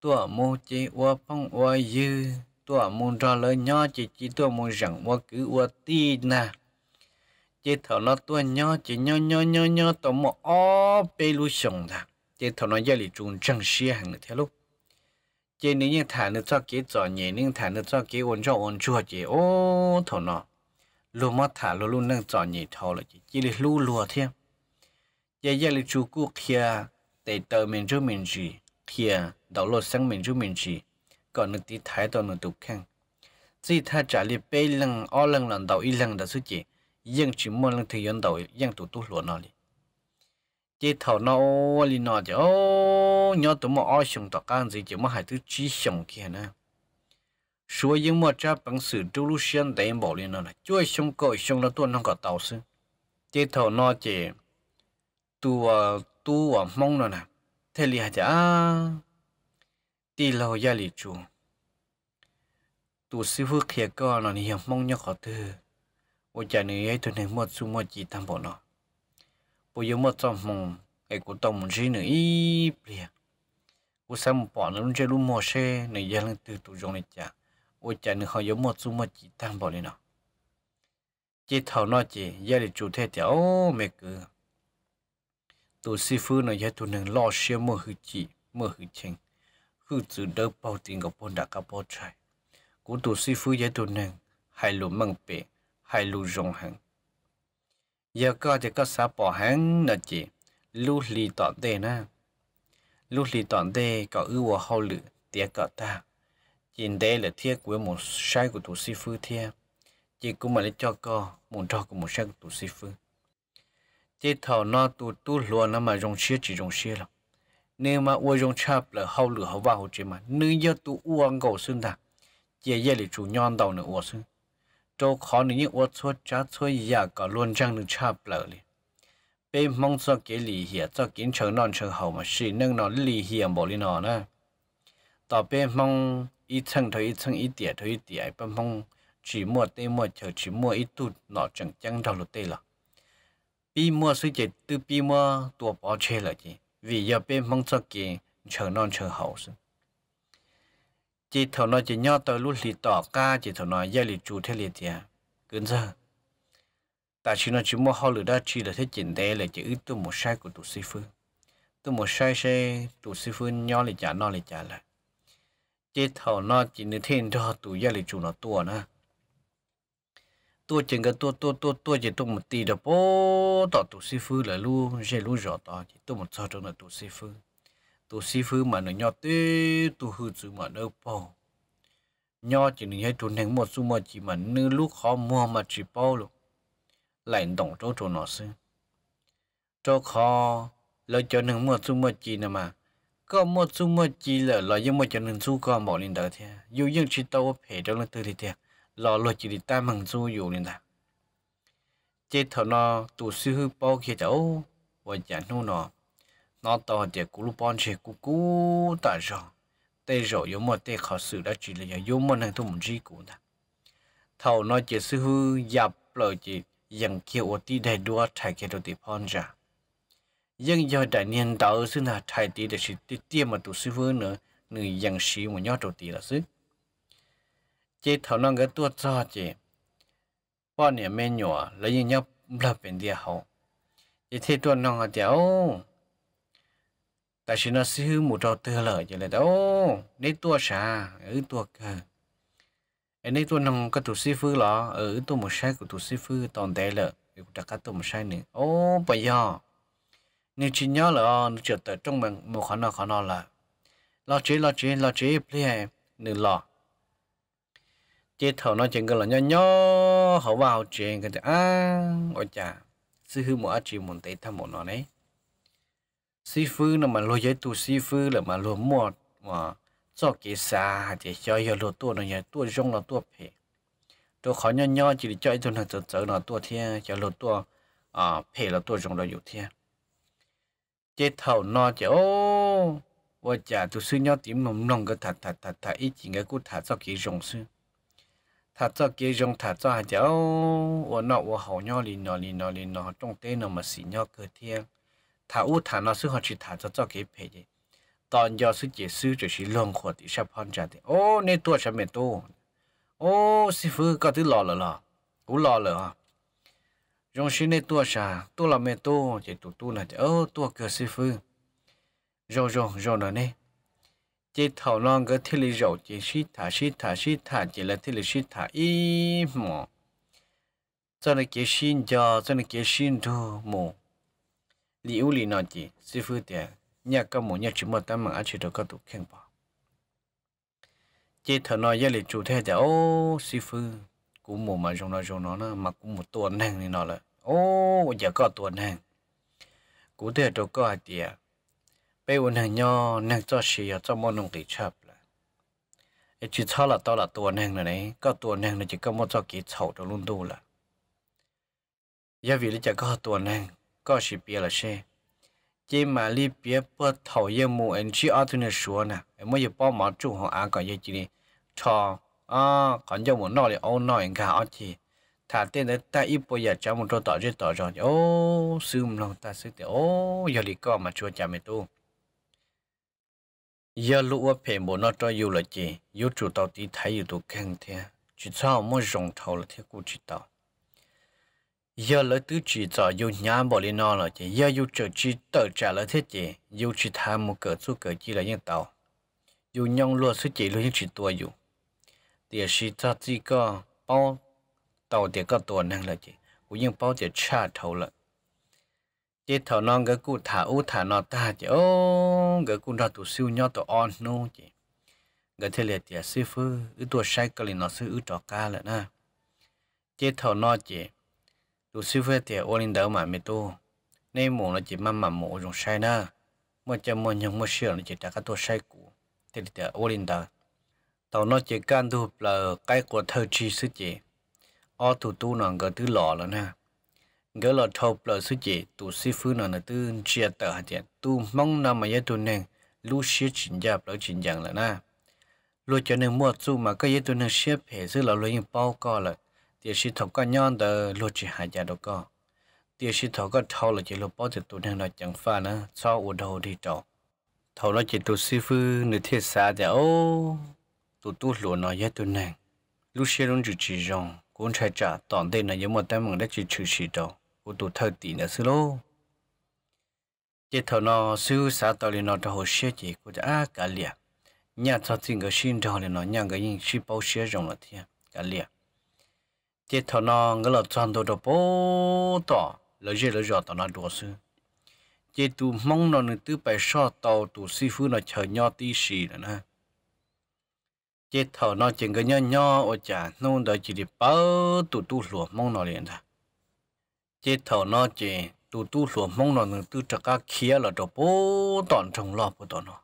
tua mô chế ua phong ua dư tua môn ra lỡ nhỏ chỉ chỉ tua môn rằng ua cứ ua ti nà chế thở nó tua nhỏ chỉ nhỏ nhỏ nhỏ nhỏ tổ mô ó bê lu xong thà chế thở nó gia lì trùng trăng xia hàng nữa theo lúc chế nếu như thả nó cho kế cho nhẹ nhưng thả nó cho kế ổn cho ổn chua chế ô thở nó lu mất thả lu lu nâng cho nhẹ thầu là chỉ chỉ lì lu lùa theo chế gia lì chú cụ kia để tờ mình cho mình gì kia đầu lô sang mình chú mình chỉ còn nước tí thái tao nửa tục khang chỉ thay trả li bê lăng o lăng lần đầu y lăng đã xuất chỉ nhưng chỉ muốn lăng thì yên đầu nhưng tụ tụ lúa nó đi chỉ thầu nó li nó chứ ô nhớ tụ mà o sùng tọt can gì chứ mà hai thứ chỉ sùng kia nè số những mà cha bằng sự chú lưu xuyên để bảo li nó là chúa sùng cội sùng là tuôn nó có tàu sư chỉ thầu nó chỉ tu tu mong nó nè thế liền hả chả ti lo gia li chu tu si hu khia co nó ni mong nhớ khó tư ôi cha nữ ấy tôi nên một su một chỉ tam bộ nó bộ yếu một trong mong ấy của tông một gì nữa ít bìa cô xem một bọn nó luôn chơi luôn mò xe này giờ lên từ tu dùng này chả ôi cha nữ họ nhớ một su một chỉ tam bộ này nó chỉ thảo nó chỉ gia đình chủ thế thì ô mẹ cứ tu si phu nó giờ tôi nên lo xe mơ hư chỉ mơ hư chênh cứ từ đâu bao tiền gặp bọn đã gặp bọn trai cú tụ sĩ phu giải tụ nàng hai lũ măng bể hai lũ rong hàng giờ có thì có xã bỏ hàng là chị lũ lì tọt tê na lũ lì tọt tê có ưu hòa hậu lự tía cọ ta nhìn đây là thiết của một sai của tụ sư phụ thiết chị cũng mà lấy cho cô muốn cho của một sai của tụ sư phụ, chị thảo nó tụ tụ luôn nó mà rong xía chỉ rong xía lòng nếu mà uống dùng chập là hậu lửa hậu vào chỉ mà nếu như tu uống cầu xưng ta chỉ giờ là chủ nhon đầu nữa uống xưng cho khó nữ như uống thuốc chá thuốc giả dạ cả luôn chẳng nữ chập lỡ liền bên mong cho cái lì hiệp cho kiến chờ non chờ hậu mà xì nâng nó lì hiệp bỏ đi nó nè ต่อไปมองอีเชิงถอยอีเชิงอีเตี่ยถอยอีเตี่ยไปมอง chỉ mua tê mua chờ chỉ mua ít tụt nó chẳng chẳng đâu lột tê là bi mua suy chế từ bi mua tua bỏ chê là gì vì giờ bên mong cho kì chờ non chờ hậu sự chỉ thầu nói chỉ nhau tới lúc lì tỏ ca chỉ thầu nói gia lì chủ thế lì tiệt cứ giờ ta chỉ nói chỉ mua họ lửa đã chỉ là thế chỉnh tế là chỉ ít tôi một sai của tụ sư phụ, tôi một sai sai tụ sư phụ nhau lì trả non lì trả lại chỉ thầu nói chỉ nữ thiên cho tụ gia lì chủ nó tua nữa ตัวจริงก็ตัวตัวตัวตัวจะต้องมาตีดับโอ้ต่อตัวซีฟูเลยลูเจลูจอต่อจะต้องมาชอบตรงนั้นตัวซีฟูตัวซีฟูมาเนื้อย่อตีตัวหืดซื้อมาเนื้อปอ nho chỉ một một bỏ là là chỉ chỉ mà mà nó nhọ hư đâu nên hay trốn hàng một số mà chỉ mà nư lúc khó mua mà chỉ bỏ luôn lại đồng chỗ chỗ nó xứ cho khó lời cho nên một số mà chỉ nè mà có một số mà chỉ là lời nhưng mà cho nên số con bỏ lên đời thế dù những chỉ tao phải đâu là từ thì thiệt lò lò chỉ đi ta mằng du dù nên ta chế thọ nó tụ sư hư bao kia cháu và chả nu nó nó to để cú lu bon chế cú cú ta rồi tê rồi yếu mà tê khó xử đã chỉ là yếu mà nàng thông chỉ cú ta thầu nó chế sư hư dập lời chỉ dần kia ô tí đầy đua thải kia đồ tí pon ra nhưng do đại niên đạo sư là thải tí để chỉ tí tiêm mà tụ sư hư nữa người dần sĩ mà nhót đồ tí là sư chế thảo năng cái tua cho chế bao nhiêu mấy nhỏ lấy như nhau là bên địa hậu chế thế tua năng hạt đéo ta sao nó sư một trò tư lở chế là đâu nấy tua xà ở tua cơ anh nấy tua năng cái tụt sư phư lọ ở tua một sai của tụt sư phư toàn tệ lợ đặt cái tua một sai nữa ô bây giờ nếu chỉ nhớ là nó trở tới trong bằng một khoản nào khoản nào là lo chế lo chế lo chế plei nửa lọ chế thầu nó chuyện cái là nhỏ nhỏ họ vào chuyện cái à ôi chà sư hư một chỉ muốn tới thăm một nó đấy sư phụ nó mà lôi giấy tu sư phụ là mà lôi mua mà cho cái xa thì cho giờ lôi tua nó giờ tua rong là tua phê tôi khó nhỏ nhỏ chỉ cho cho nó chở chở nó tua thiên cho lôi tua à phê là tua rong là dụ thiên chế thầu nó chỉ ô ôi chà tu sư nhỏ tím nồng nồng cái thật thật thật thật ít chỉ cái cú thật cho cái rong sư thà cho kia dùng thà cho hạt cháu ở nọ ở hậu nhau lì nọ lì nọ lì nọ trong tên nó mà xì nhau cơ thiêng thà u thà nó sư họ chỉ thà cho cho cái phê gì tòn do sư chỉ sư chỉ chỉ lồng khổ thì sắp hòn trả thì ô nê tua sắp mệt tu ô sư phụ có thứ lo lò lò cú lò lò hả dùng sư nê tua sà tu là mệt tu chỉ tu tu là ô tua cơ sư phụ rồi rồi rồi nó nè chỉ thầu non cái thiết lý rổ chỉ xí thả xí thả xí thả chỉ là thiết lý xí thả ý mỏ cho nên cái xin cho cho nên cái xin đồ mỏ lý u lý nói gì sư phụ tiền nhà các mỏ nhà chúng mà ta mà ăn chỉ được các tụ khen bỏ chỉ thầu nói vậy lý chủ thế thì ô sư phụ cũng mỏ mà trong nó trong nó nó mà cũng một tuần hàng thì nó là ô giờ có tuần hàng cụ thể đâu có tiền bây giờ này nhau nàng cho xì ở trong môn nông tỷ chập là ấy chỉ cho là to là tua nàng này đấy có tua nàng này chỉ có một cho kỹ sầu cho luôn đủ là giờ vì lý chỉ có tua nàng có xì bia là xe chỉ mà lý bia bớt thầu yêu mù anh chỉ ở trên số nè em mới bỏ mà chủ họ ăn còn gì chỉ đi cho à còn cho muốn nói thì ông nói anh cả ở chỉ thả tên đấy ta ít bây giờ cho muốn cho tỏ chứ tỏ rồi ô sư mông ta sư tiểu ô giờ đi co mà chưa chả mày tu giờ lũ ở phê bộ nó cho yêu là gì yêu chủ tàu đi thấy yêu tụ khen thế chỉ sao mỗi rồng thầu là thế cũng chỉ tàu, giờ lỡ tứ chỉ cho yêu nhá bỏ lên nó là gì giờ yêu chờ chỉ tờ trả là thế gì yêu chỉ tham một cỡ số cỡ chỉ là những tàu, yêu nhong luôn số chỉ luôn những chỉ tua yêu thì chỉ cho chỉ có bao tàu thì có tua năng là gì cũng những bao thì trả thầu là chết thảo non cái cụ thả u thả nọ ta chứ ô cái cụ nọ tụ siêu nhau tụ on nô chứ cái thế liệt tiệt sư phụ ư tụ sai cái nó sư ư trò ca là na chết thảo nọ chứ tụ sư phụ thì ô linh đầu mà mi tu nên mù nó chỉ mà mà mù dùng sai na mà cho mà nhung mà sửa nó chỉ đặt cái tụ sai cụ thế thì ô linh đầu tàu nó chỉ can thu là cái của thơ chi sư chị ô tụ tu nó cái thứ lọ là na gỡ lọt thộp lọ sư chị tụ sư phứ nó nó tư chia tờ hạt tiền tu mong nó mà yết tu nè lưu xí chính giáp lọ chính giang là na lu cho nên mua tu mà cái yết tu nè xếp hệ sư lọ lu yên bao co là tiền sư thọc có nhon tờ lu chỉ hạt giả đâu co tiền sư thọc có thâu là chỉ lu bao tiền tu nè nó chẳng pha nữa cho u đầu đi trọ thâu nó chỉ tụ sư phứ nửa thiết xa thì ô tụ tu lu nó yết tu nè lưu xí luôn chỉ chỉ rong cũng phải trả tòn đây là những một tay mừng đã chỉ trừ sĩ đâu u tu thơ tì nữa sư lô chế thầu nó sư xã tao lên nó cho hồ sơ chỉ của á cả liệt nhà cho xin cái xin cho lên nó nhà cái những sư bao sơ rồng là thiên cả liệt chế thầu nó ngỡ là chọn đồ đồ bố tỏ lời dễ lời rõ tao nó đồ sư chế tu mong nó nên tư bài so tàu tu sư phụ nó chờ nhau tí xì nữa nè chế thầu nó chừng cái nhau nhau ở chả nôn đời chỉ để bao tu tu lùa mong nó liền ra chế thầu nó chế tu tu sửa mong nó người tu trắc cá kia là cho bố toàn trong lo bố toàn nó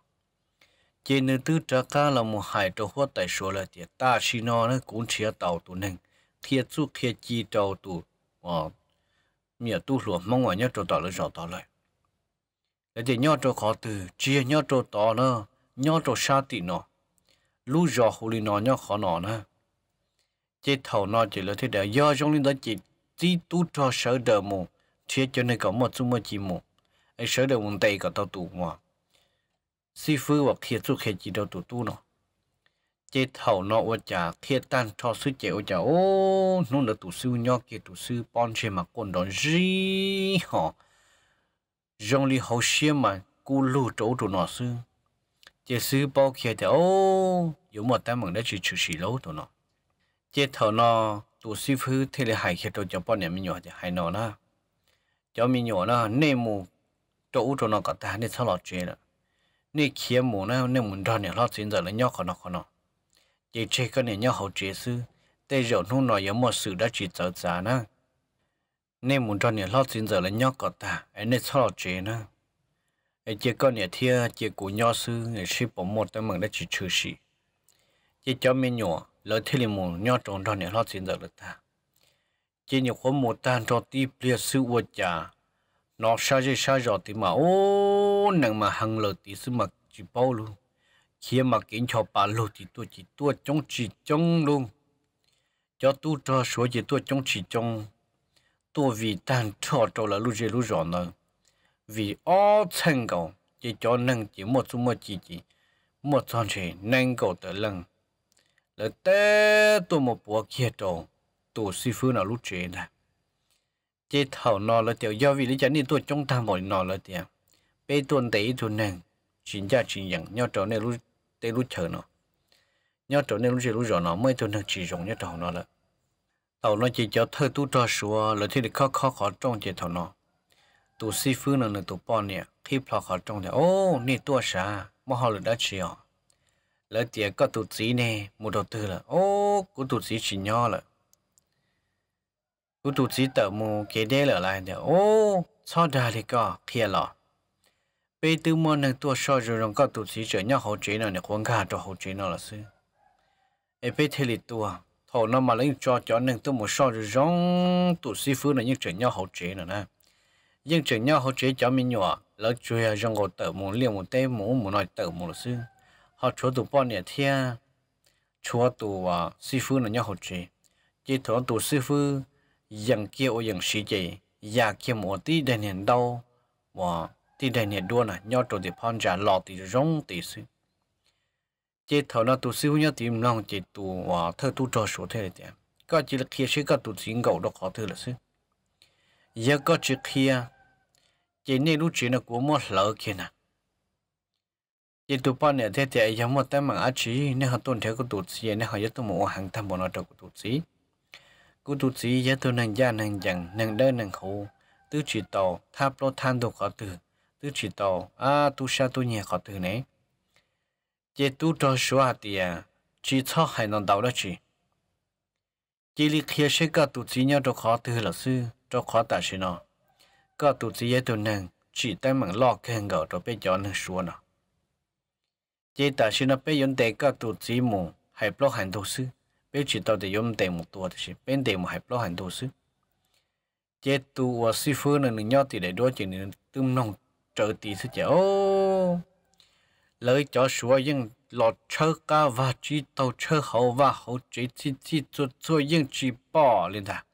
chế người tu trắc cá là một hải cho hoa tại số là chế ta xí nó nó cũng chia tàu tu nâng thiệt chút thiệt chi tàu tu ờ miệng tu sửa mong ngoài nhất cho tàu lên sọ tàu lại để chế nhau cho khó từ chia nhớ cho tàu nó nhớ cho sa tị nó lú giò hồ lì nó nhớ khó nó nè chế thầu nó chỉ là thế để do trong linh đó chỉ tí tu cho sở đờ mù chia cho nên có một chút mơ chỉ mù ấy sở đờ mùng tây có tao tụ mà sư phụ hoặc thiệt chút khi chỉ đâu tụ tu nó chế thầu nó ở chả khi tan cho sư chế ở chả ô nó là tụ sư nhau kia tụ sư bon trên mà còn đó gì họ rong li hậu xia mà cú lù chỗ tụ nó sư chế sư bao kia thì ô yếu một tay mừng đã chỉ chịu xì lâu tụ nó chế thầu nó tổ sĩ phứ thế là hải khét cho bọn em nhỏ hải nó na cho mình nhỏ na nè mù chỗ cho nó cả ta nè sao lọt chuyện nữa nè kia mù na nè muốn ra nè lọt chuyện rồi là nhỏ còn nó còn nó chỉ chơi cái nè nhỏ hậu chế sư tê rồi nó nói giống một sự đã chỉ tớ giá na nè muốn ra nè lọt chuyện rồi là nhỏ cả ta ấy nè sao lọt chuyện nữa ấy chỉ có nè thia chỉ của nhỏ sư ấy ship bỏ một tấm mừng đã chỉ trừ sĩ chỉ cho mình nhỏ lỡ thế là một nhau tròn tròn này lót xin giờ là ta chỉ nhiều khó một tan cho tí bia sư vô chả nó sao dây sao dọ thì mà ô nàng mà hằng lỡ thì sư mà chỉ bao luôn khi mà kiến cho bà lô thì tôi chỉ tôi chống chỉ chống luôn cho tu cho số chỉ tôi chống chỉ chống tôi vì tan cho cho là lúc gì lúc rõ nữa vì ó thành cầu chỉ cho nâng chỉ một số một chỉ chỉ một son chỉ nâng cầu tới lần là té tụ một bộ kia trộn tụ sư phụ nào lúc chuyện nè chế thảo nọ là tiểu do vì lý chẳng đi tôi trong ta mọi nọ là tiền bây tuần tế tuần nàng chính ra chính nhận nhau trở nên lúc tế lúc chờ nọ, nhau trở nên lúc chế lúc rõ nọ, mới tuần nàng chỉ dùng nhau thảo nọ là tàu nó chỉ cho thơ tu cho sủa là thế được khó khó khó trong chế thảo nọ, tụ sư phụ nào là tụ bọn nè khi phò khó trong thì ô nè tua à sa mà họ là đã chịu lỡ tiề có tụt sĩ nè một đầu tư là ô cú tụt sĩ chỉ nho là cú tụt sĩ tờ mù kế đê lỡ lại nè ô sao đà thì có thiệt lọ bây từ môn này tua so rồi rằng có tụt sĩ trở nhau hậu chế nào nè quân cả cho hậu chế nào là sư ê bây thế thì tua thầu nó mà lấy cho cho nên tôi một so rồi giống tụt sĩ phứ này nhưng trở nhau hậu chế nữa nè nhưng trở nhau hậu chế cho mình nhỏ lỡ chơi rằng có tờ mù liền một tay mù một nói tờ mù là sư họ chúa tụ bọn nhẹ thea chúa tụ à sư phụ là nhau họ chị chỉ thọ tụ sư phụ dần kia ô dần sĩ chị già kia mùa tí đèn hiện đâu và tí đèn hiện đua nè nhau tụ thì phong trả lọ thì rong thì sư chỉ thọ nó tụ sư phụ nhau tìm lòng chỉ tụ à thơ tụ trò số thế này có chỉ là kia sư có tụ chính cầu đó khó thơ là sư giờ có chỉ kia chỉ nên lúc chỉ là của một lỡ kia nè chỉ tụ bao nè thế thì ai giống một tay mạng á chí nên họ tuân theo cái tụt gì nên họ yết tụ một hàng tham bọn nó trong cái tụt gì cái tụt gì giống tụ nàng gia nàng chẳng nàng đơn nàng khổ tứ chỉ tàu tháp lô than đồ khó từ tứ chỉ tàu à tu sa tu nhẹ khó từ này chỉ tu cho số hạt tiền chỉ cho hai nàng đầu đó chỉ chỉ lý khía sẽ cả tụt gì nhau cho khó từ là sư cho khó tại sự nó cả tụt gì giống tụ nàng chỉ tay mạng lo khen gạo cho bây giờ nàng xuống nó chế ta xin nó bé yếm tệ các tổ chỉ mù hay lo hành đồ sư bây chỉ tao để yếm tệ một tổ thì bên tệ một hay lo hành đồ sư chế tu và sư phụ nên nhau thì để đối chỉ nên tương nông trợ tí sư chế ô lời cho số nhưng lọt chơi ca và chỉ tàu chơi hậu và hậu chế chỉ chỉ cho cho những chỉ bỏ lên ta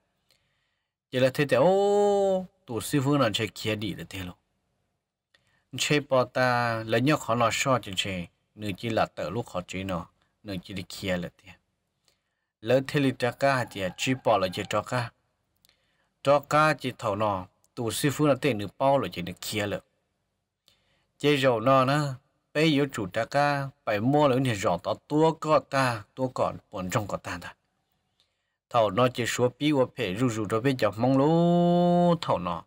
giờ là thế thế ô tổ sư phụ nên chế kia đi là thế luôn chế bảo ta lấy nhau khó lo so chỉ chế nửa chỉ là tờ lúc khó chơi nó nửa chỉ đi kia là thế li trả ca thì chỉ à, bỏ là chỉ trả ca trả ca chỉ thầu nó tụ sư phụ là tiền nửa bao là chỉ nửa kia là chơi rồi nó bây giờ chủ trả ca phải mua lỡ thì rõ tao tua có ta tua còn bọn trong có ta ta nó chỉ số bí của phải rủ rủ cho bây giờ mong lố thầu nó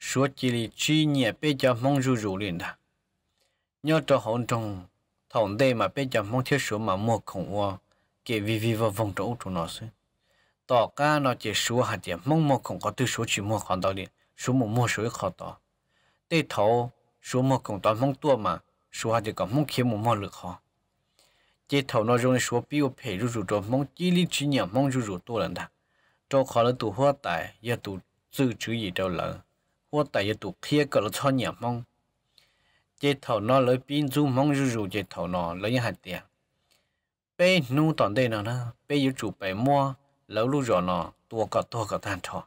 số chỉ li chi nhẹ bây giờ mong rủ rủ liền ta nhớ cho hồn trong thằng đây mà bây giờ mong thiếu số mà mua khủng hoa kể vì vì vào vòng trống chúng nó xí tỏ ca nó chỉ số hạt tiền mong mua khủng có tư số chỉ mua khó đó đi số một mua số ít khó đó đây thầu số mua khủng toàn mong tua mà số hạt tiền còn mong kiếm một mua lực khó chỉ thầu nó dùng số biểu phải rủ rủ cho mong chỉ lý chỉ nhầm mong rủ rủ tua lần đó cho khó là tụ hoa tài giờ tụ tự chủ gì đâu lỡ hoa tài giờ tụ kia cỡ là cho nhầm mong chế thầu nó lấy pin zoom mong du du chế thầu nó lấy hạt tiền bé nu toàn đây nó nè bé yêu chủ bé mua lâu lu rồi nó tua cả tua cả than trò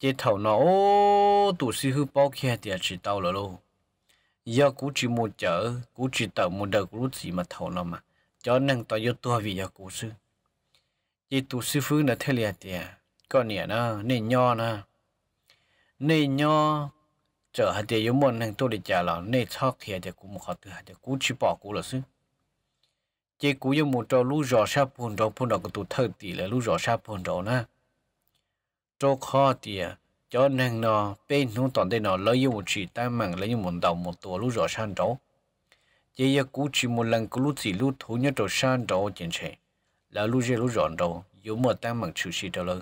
chế thầu nó ô tụ sư hư bao kia tiền chỉ tao rồi luôn giờ cú chỉ một chợ cú chỉ tàu một đời cú gì mà thầu nó mà cho nên tao yêu tua vì giờ cú sư chế tụ sư phứ là thế liệt tiền con nè nè nên nho nè nên nho chờ hạt tiền yếu muộn hàng tôi để trả là nên thóc thì hạt cũng một hạt từ hạt cũng chỉ bỏ cũng là xứ chỉ cú yếu một trâu lú rõ sao phun trâu phun trâu cái tụ thơ tỷ là lú rõ sao phun trâu na trâu kho thì cho nàng nó bên nó toàn đây nó lấy yếu một chỉ ta mảng lấy yếu một đầu một tổ lú rõ san trâu chỉ yếu cú chỉ một lần cú lú chỉ lú thú nhớ trâu san trâu chính chế là lú rê lú rõ trâu yếu một ta mảng chữ gì trâu lớn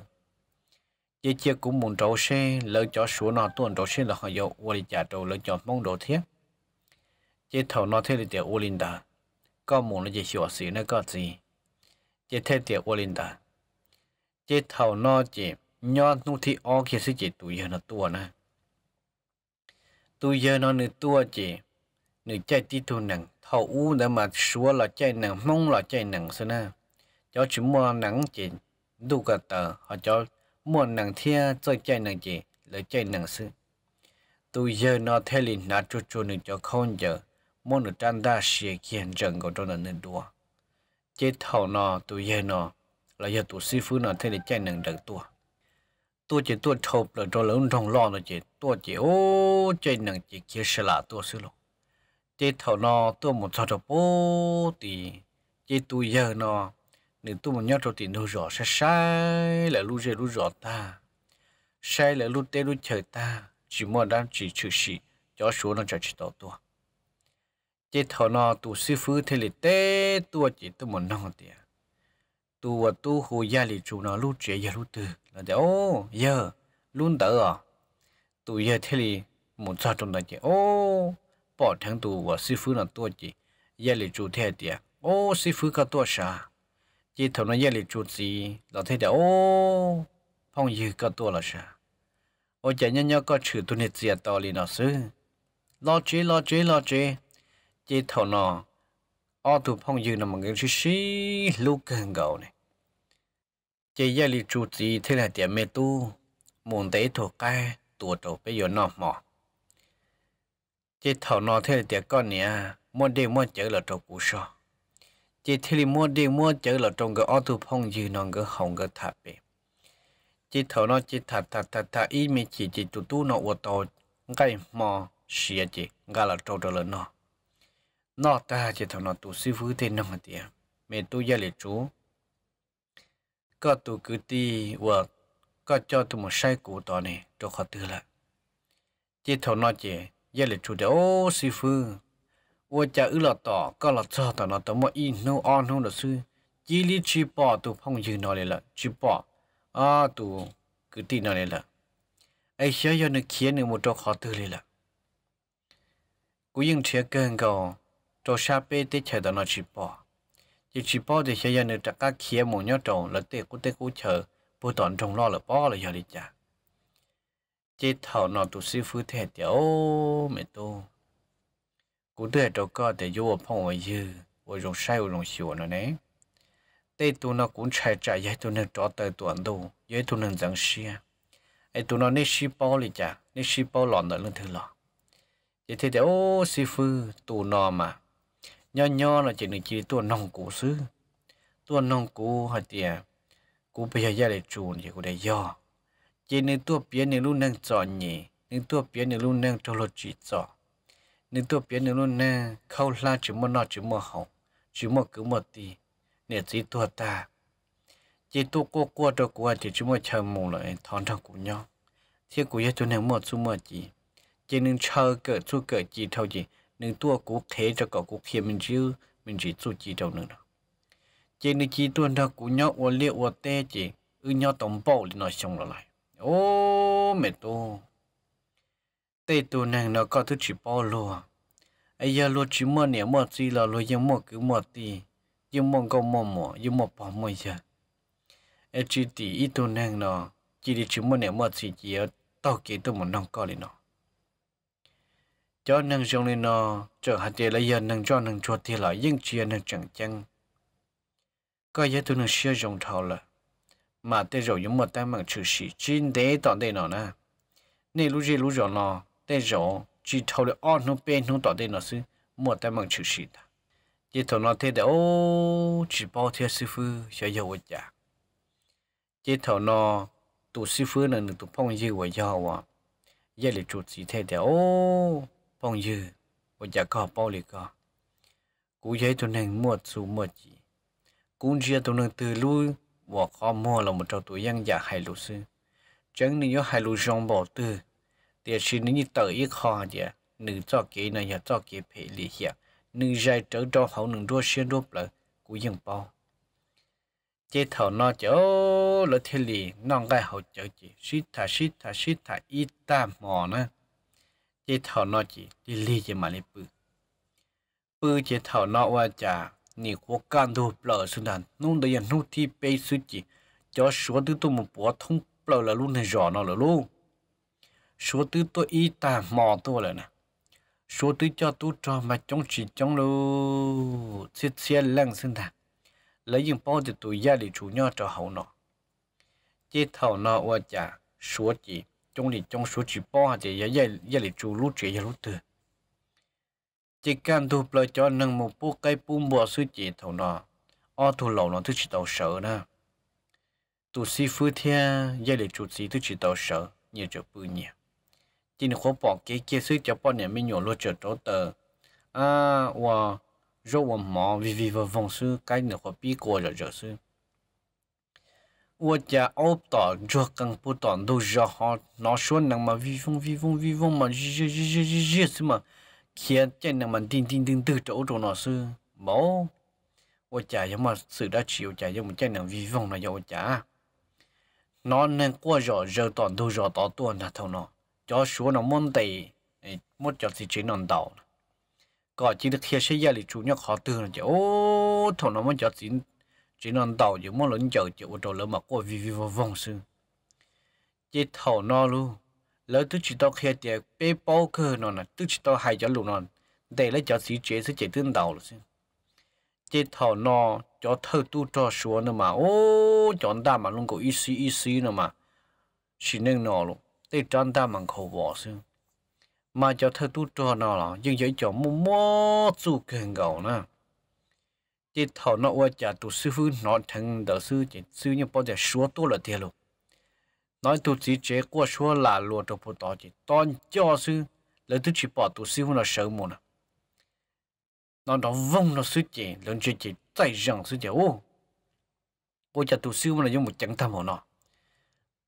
chế chia cũng muốn trâu xe lỡ cho số nó tuần trâu xe là họ dậu ô linh trả trâu lỡ cho mong đồ thiết chế thầu nó thế là tiểu ô linh đã có muốn là chế sửa xí nó có gì chế thế tiểu ô linh đã chế thầu nó chế nhon nu thì o kia sẽ chế tuổi giờ nó tua nè tuổi giờ nó nửa tua chế nửa chạy tít thu nặng thầu u để mà sửa là chạy nặng mong là chạy nặng xí nè cho chúng mua nặng chế đủ cả tờ họ cho một nàng thia cho chạy nàng gì lấy chạy nàng sư tu giờ nó thế liền nát chút chút nữa cho không giờ muốn nửa trang đa sĩ kiện rừng của tôi là nên đua chế thầu nó tu giờ nó là giờ tu sư phụ nó thế liền chạy nàng được tua tua chỉ tua chộp là cho lông trong lo nó chỉ tua chỉ ô chạy nàng chỉ kia sẽ là tua sư luôn chế thầu nó tua một cho cho bố thì chế tu giờ nó nếu tôi muốn nhớ trâu tiền đâu rõ sẽ sai là lu rơi lu rõ ta sai là lu tê lu chơi ta chỉ mua đang chỉ chữ sĩ cho số nó cho chỉ tàu tua chế thọ nó tu sư phụ thế lì tê tua chỉ tôi muốn nói tiền tu và tu à hồ gia lì chủ nó lu chế gia lu từ là để ô giờ luôn đỡ à tu giờ thế lì một sao trong đại chế ô bỏ thằng tu và sư phụ nó tua chỉ gia lì chủ thế à tiền ô sư phụ có tua sao chỉ thầu nó yên lì chút gì là thấy để ô phong dư có tua là sao ô chả nhớ nhớ có chữ tu nít gì to lì nó xứ lo chế lo chế lo chế chỉ thầu nó ô tu phong dư nó mà người xí xí lúc gần này chỉ yên lì chút gì thế là tiền mê tu muốn tế thuộc cái tua đầu bây giờ nó mỏ chỉ thầu nó thế là tiền con nè muốn đi muốn chơi là trâu cú sao chỉ thì mua đi mua chữ là trong cái ô tô phong dư nòng cái hồng cái thả bể chỉ thầu nó chỉ thả thả thả thả ít mình chỉ chỉ tụ tu nó ô tô cái mò xe chỉ cái là trâu trâu là nó nó ta chỉ thầu nó tụ sư phụ thế nó mà tiền mẹ tu gia lệ chú có tụ cứ đi và có cho tụ một sai cũ đó này cho khó tư là chỉ thầu nó chỉ gia lệ chú để ô sư phụ 我家有了大，搞了差的那怎么一弄二弄的事，几里去把都碰见那里了，去把啊都给地那里了，哎，想要能看你我找好得里了，我用车跟个找下边的车的那去把，这去把的想要能这个看么样找了对我对我车不当中拉了把了要的家，这头那都是副太的哦，没多。cú đưa cho cơ để vô phong ở dư ở rồng sai ở rồng xỉu nó nè tê tu nó cũng chạy chạy vậy tu nó cho tới tuần đủ vậy tu nó dâng xia ấy tu nó nếp xí bao lì chả nếp xí bao lòn nữa lên thứ lọ vậy thì để ô sư phụ tu nó mà nho nho là chỉ nên chỉ tu nông cũ xứ tu nông cũ hay tiền cũ bây giờ gia để chủ thì cũ để do chỉ nên tu biến nên luôn nâng chọn nhỉ nên tu biến nên luôn nâng cho lô chỉ chọn nên tôi biết nên luôn nè khâu la chỉ một nọ chỉ một hậu chỉ một cứ một tí nè chỉ tôi ta chỉ tôi cô cô cho cô chỉ chỉ một chờ mù lại thằng thằng của nhau thì của tôi nên một số một gì chỉ nên chờ cái số cái gì thôi gì nên tôi cũng thế cho cậu cũng khiến mình chứ mình chỉ số gì đâu nữa chỉ nên chỉ tôi thằng của nhau ô liệu ô tê chỉ ư nhau tổng bộ thì nói xong rồi lại ô mệt tôi tê tù nàng nó có thứ chỉ bao lùa ai giờ lùa chỉ mua nè mua gì là lùa dùng mua cứ mua tì dùng mua câu mua mua dùng mua bỏ mua giờ ai chỉ tì ít tù nàng nó chỉ đi chỉ mua nè mua gì chỉ ở tao kỹ tụ một nông co đi nó cho nàng dùng này nó chờ hạt tê lấy giờ nàng cho nàng chuột thì lại nhưng chia nàng chẳng chăng có giờ tụ nàng xia dùng thầu là mà tê rồi dùng một tay mạng chữ sĩ chín đế tọn đây nó nè 你路这路上呢，tê rõ chỉ thâu được ăn nó bên nó tỏ tên nó sư mua tay mong chữ sĩ ta chỉ thâu nó thế để ô chỉ bao thế sư phụ sẽ giàu quá chả chỉ thâu nó tụ sư phụ này tụ phong dư quá giàu à giờ là chủ sĩ thế để ô phong dư quá chả có bao lì có cú giấy tụ nên mua số mua gì cũng chỉ tụ nên từ lui và khó mua là một trò tụ dân giả hai lũ sư chẳng nên có hai lũ rong bỏ từ thì sự những tờ ít khó gì nữ cho cái này nhà cho cái phải lý hiệp nữ dạy trở cho hậu nữ đua xuyên đua lợ của dân bao chế thầu nó chớ lỡ thế lì non gai hậu chớ chỉ suy thà suy thà suy thà ít ta mò nữa chế thầu nó chỉ đi lì chế mà lì bự bự chế thầu nó qua chả nì của can đua lợ xuân đàn nung đời nung thi bê suy chỉ cho số thứ tôi một bộ thông lợ là luôn này rõ nó là luôn số tư tôi y tà mò tôi là nè số tư cho tôi cho mà chống chỉ chống lô xí xí lăng xin thà lấy những bao thì tôi gia đình chủ nhau cho hậu nọ chế thầu nọ qua chả số chỉ trong thì chống số chỉ bao thì gia gia gia đình chủ lúc chỉ gia lúc từ chỉ cần tôi lời cho nâng một bộ cây bùn bò suy chỉ thầu nọ o thu lẩu nó tôi chỉ tàu sợ nè tôi si phứ thea gia đình chủ sĩ tôi chỉ tàu sợ nhiều cho bự nhiều 今天我把给结束这半年没有落脚到的啊，我若我忙微微的方式，该你会避过了就是。我家奥达若跟不当都热哈，那说那么微风微风微风嘛，热热热热热什么，天天那么叮叮叮都走着那是冇。我家要么是那我家要么见那微风了，要我家。nó nên qua rõ rỡ toàn đâu rõ tỏ tuần là thầu nó cho số nó môn tệ một cho thì chỉ nón đầu có chỉ được khi xây gia thì chủ nhật họ tư là chứ ô thằng nó muốn cho chỉ chỉ nón đầu chứ muốn lớn chờ chứ ô trâu lớn mà qua vì vì vô vong sư chỉ thầu nó luôn lỡ tức chỉ tao khi thì bê bao cơ nó là tức chỉ tao hai cho luôn nó để lấy cho sĩ chế sẽ chế tương đầu rồi chứ chế thầu nó cho thơ tu cho xuống nữa mà ô chọn đa mà luôn có ý xí ý xí nữa mà chỉ nên nó luôn thì tròn ta mặn khẩu bỏ xưa mà cho thơ tu cho nó là nhưng giới cho mua mô chú kênh gầu nè chỉ thảo nó qua trả tu sư phụ nó thằng đạo sư chỉ sư như bao giờ số tu là thiệt luôn nói tu chỉ chế qua số là lo trong bộ đó chỉ toàn cho sư lấy tu chỉ bỏ tu sư phụ nó sợ mồ nè nó nó vung nó sư chỉ lần chỉ chỉ chạy rằng sư chỉ ô cô chả tu sư phụ nó giống một chẳng tham hồ nó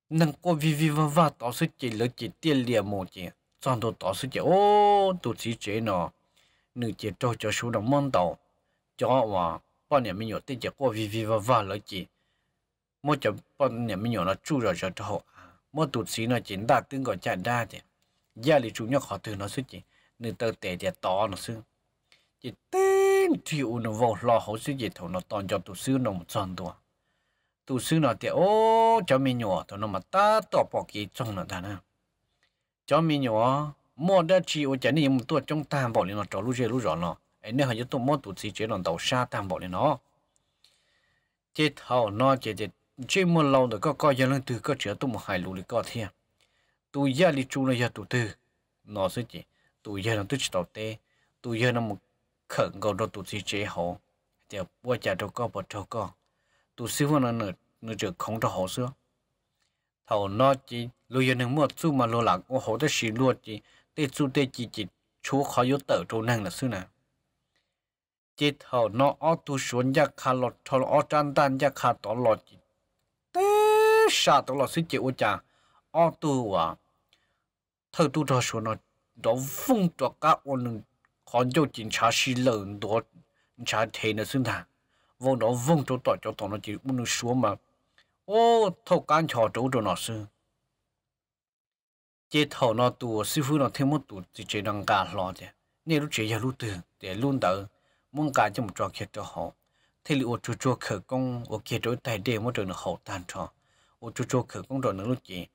能过微微弯弯到时节了节点脸毛节，转头到时节哦，都是这呢，你节照着手的忙到，叫哇，半年没有对节过微微弯弯了节，莫就半年没有了住了这之后啊，莫都是那简单等个简单的，夜里主要好头那时节，你到带点到那时，节等天我能往老好时节头那当家都是那么转多。tu sư nó tiệt ô cho mình nhỏ tụi nó mà ta tỏ bỏ cái trong nó ta nè cho mình nhỏ mua đã chỉ ô chả nên một tuột trong tam bỏ lên nó cho lúc chơi lúc rõ nó ấy nếu hay tụi mua tụt chỉ chế nó đầu sa tam bỏ lên nó chết hậu nó chết chết chỉ mua lâu rồi có coi giờ lần từ có chữa tụi một hai lũ lịch có thiên tụi gia đi chú là gia tụi tư nó sẽ chỉ tụi gia nó tức chỉ đầu tê tụi gia nó một khẩn cầu đó tụi chỉ chế hậu thì bây giờ đâu có bỏ đâu có ตัวสิวันนั้นจะคงจะหัวเสือท่านอจีลุยหนึ่งมือจูมาลุหลังก็หัสีลวดจีเตจู่เตจีจีชูคอยเติร์ตัวนั่งละสินะจีท่านอออตัวส่วนยักษขาหลอดท่าออกจันทันยักษ์ขาตอหลอดจีเตชาตอนหลอดสิจีอุจจารออกตัวเธอตัวส่วนดอกฟงตัวก้าวหนึ่งคอนโยจินชาสีเหลืองตัวชาเทนละสินะ vô vâng đó vung chỗ tỏi chỗ tỏ nó chỉ muốn nước xuống mà ô thâu can trò chỗ chỗ nó sư chế thâu nó tù sư phụ nó thêm một tù chỉ chế đằng cả lo thế nên lúc chế giờ lúc từ để luôn đỡ muốn cả một trò kia cho họ thế liệu chú chú khởi công ô kia đối tài đề một trường nó hậu tan trò ô chú chú khởi công rồi nó lúc chế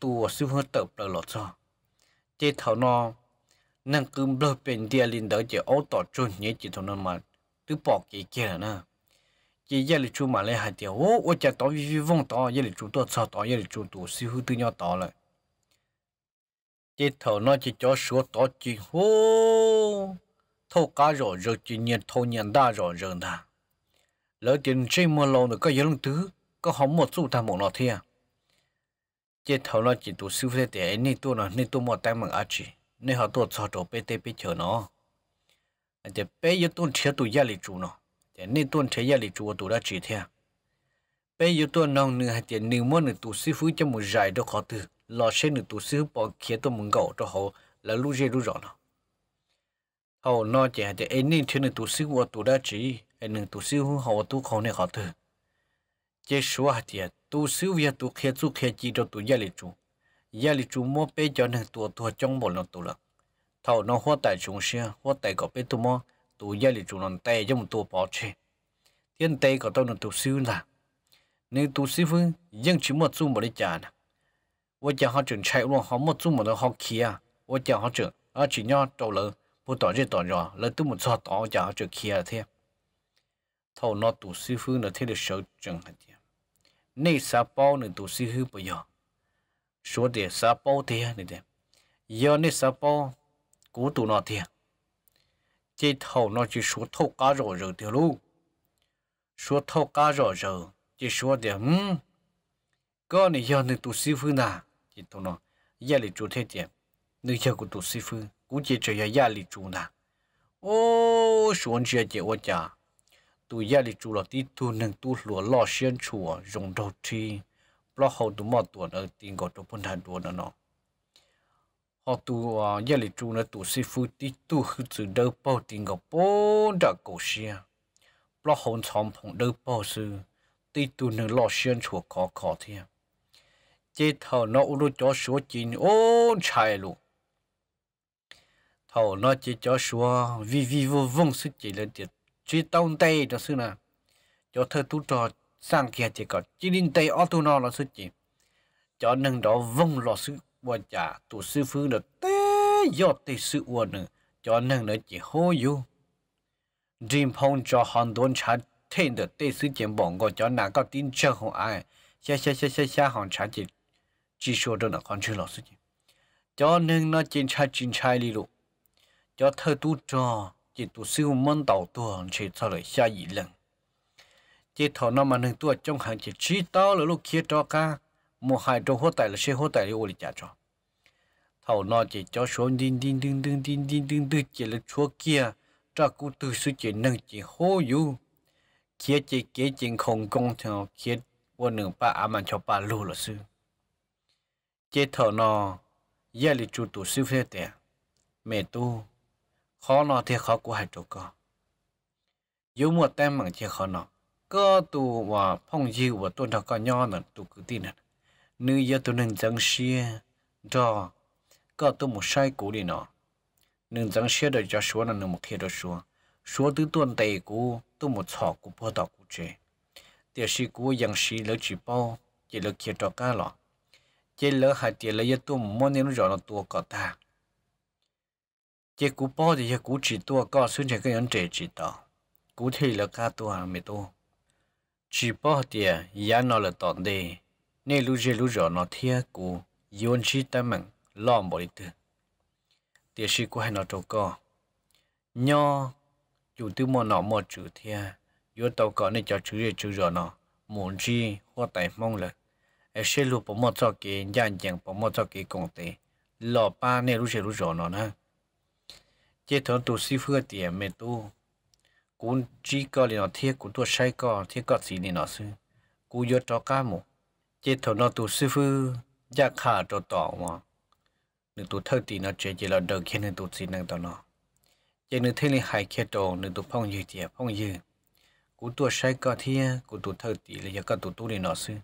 tù sư phụ tập lời lọt cho chế thâu nó nâng cơm bơ bên địa linh đỡ chế ô tỏ trôn nhé chỉ thâu nó mà từ bỏ cái kia nè chỉ giờ là chú mà lấy hai tiêu ô ô chả tao vi vi vong tao giờ là chú tao sao tao giờ là chú tao siêu hư tư nhau tao lại chỉ thầu nó chỉ cho số tao chỉ ô, thâu cá rồi rồi chỉ nhận thâu nhận đa rồi rồi ta lỡ tiền chơi mua lâu nữa có giờ lông tứ có hóng một chút ta một nào thế à chỉ thầu nó chỉ tụ siêu thế để nên tôi nó nên tôi một tay mà ăn chỉ nên họ tôi bê đồ bê chờ nó để bây giờ tuần chế tôi gia lịch chủ nó để nay tuần chế gia lịch chủ tôi đã chỉ theo bây giờ tuần nông nữa để nếu muốn nữa tôi sư phụ cho một giải đó khó từ lo xe nữa tôi sư bỏ kia tôi mình gạo cho họ là lu dễ lu rõ nó họ nói chỉ để anh nên thế nữa tụi sư phụ tụi đã chỉ anh nữa tụi sư phụ họ tôi khó này khó từ chế số hạt tiền tôi sư phụ tôi kia tụi kia chỉ cho tôi gia lịch chủ gia lịch chủ mua bây giờ nữa tôi tôi chống bộ nó tôi là thầu nó hoa tại chúng xe hoa tại có biết tụi mò tụi gia lì chúng nó tay cho một tụi bỏ chê thiên tay có tao nó tụi siêu là nếu tụi siêu phương dân chỉ một chung mà đi tiền nữa, nếu trả nè 我家好准拆了，好么做么的好起啊！我家好准，啊，今年走了，不打这打着，那都没啥打，我家好准起啊天。头那读书会那天的手整了点，那啥包呢？读书会不要，说的啥包的呀？你的，要那啥包 cú tụ nó thiệt chỉ thầu nó chỉ số thâu cá rô rồi thì lu số thâu cá rô rồi chỉ số để ừm có này giờ này tụ sư phụ nà chỉ tụ nó giờ lịch chủ thế tiệm nơi giờ của tụ sư phụ cũng chỉ chơi giờ lịch chủ nà ô xuống chưa chơi ô chả tụ giờ lịch chủ là tí tụ nâng tụ lúa lo xuyên chùa dùng đầu chi lo hậu tụ mò tụ nó, tiền gọi tụ phân thành tuần nó họ uh, tu à gia lịch tu nó tu sư phụ đi tu hư chữ đâu bao tiền gặp bao đã cổ xia lo hồn xóm phong đâu bao sư tí tu nó lo xuyên chùa khó khó thiên chế thầu nó u cho số chín ôn chạy lụ thầu nó chế cho số vi vi vô vong sư chỉ lên tiệt chỉ tông tay đó sư nè cho thơ tu trò sang kia chỉ có chỉ linh tay ô tu nó là sư chỉ cho nâng đó vong lo sư บ่จ่าตัวซื้อฟื้นเด็ดเต้ยอดตีซื้ออวนจอนั่งเนื้อจีโฮอยู่ดิมพงจอฮอนโดนชาเทนเด็ดเต้ซื้อเจียมบ่งก็จอหนาก็ติ้นเชื่อของไอ้เช่เช่เช่เช่เช่หอนชาจีจีชัวเดินคอนชื่อหลอสุจีจอนั่งเนื้อจีนชาจีนชายลีลูกจอเธอตู้จอจีตัวซื้อมันเต่าตัวเฉยเฉลยชาอีหลังจีทอนามันหนึ่งตัวจงหางจีชี้เต้าหรือลูกเคียจอก้ามัวหายตัวหัวไตหรือเชี่ยหัวไตหรือโอริจ่าจอ thầu nọ chỉ cho số đinh đinh đinh đinh đinh đinh đinh đinh chỉ là số kia cho cụ từ sự chỉ nâng chỉ hô yu kia chỉ kia chỉ không công theo kia quân nửa ba à mà cho ba lù là sư chế thầu nọ, giờ là chủ tụ sư phê tè mẹ tu khó nọ thì khó của hai chỗ co yếu một tem mảng chỉ khó nọ, cơ tụ và phong diệu và tôn thọ có nhau là tụ cứ tin nữ giờ tụ nâng dân xia cho ก็ตัวมุชัยกูดีเนาะหนึ่งจังเชื่อเดจะชัวนั่นหนึ่งมุเขียดชัวชัวตื้อต้นเตะกูตัวมุชอกูพอต่อกูเจเดี๋ยวสิกูยังสีเลือจีบอเจเลือเขียดก้าหรอเจเลือหายเดี๋ยวเลยตัวมันเนี่ยรู้จักตัวก็ตาเจกูปอเดี๋ยวกูจีตัวก็ซึ่งจะก็ยังเจจีต่อกูที่เลือก้าตัวไม่ตัวจีบอเดี๋ยวยานอนเลยตอนเดนี่รู้เจรู้จักนอเทียกูยนชีตามัง lo bỏ đi từ tiếc sĩ của hai nó trâu co nho chủ tư mò nọ mò chữ thia yếu tàu có nên cho chữ để chữ rồi nó muốn gì hoa tài mong là ai sẽ lu bỏ mò cho cái gian chẳng bỏ mò cho cái công ty lò ba nè lu sẽ lu rồi nó nè chế thằng tu sĩ phước tiền mẹ tu cũng chỉ có là nó thiết cũng tu sai có thiết có xì thì nó sư cũng yếu cho cá mù chế thằng nó tu sĩ phước giá khá cho tỏ mà nữ tụ thơ tì nó chế chế là đầu kia nữ tụ xì năng tao nó chế nữ thế này hai kia đồ nữ tụ phong như thế, phong như, cú tua sai có thia cú tụ thơ tì là giờ có tụ tu đi nó sư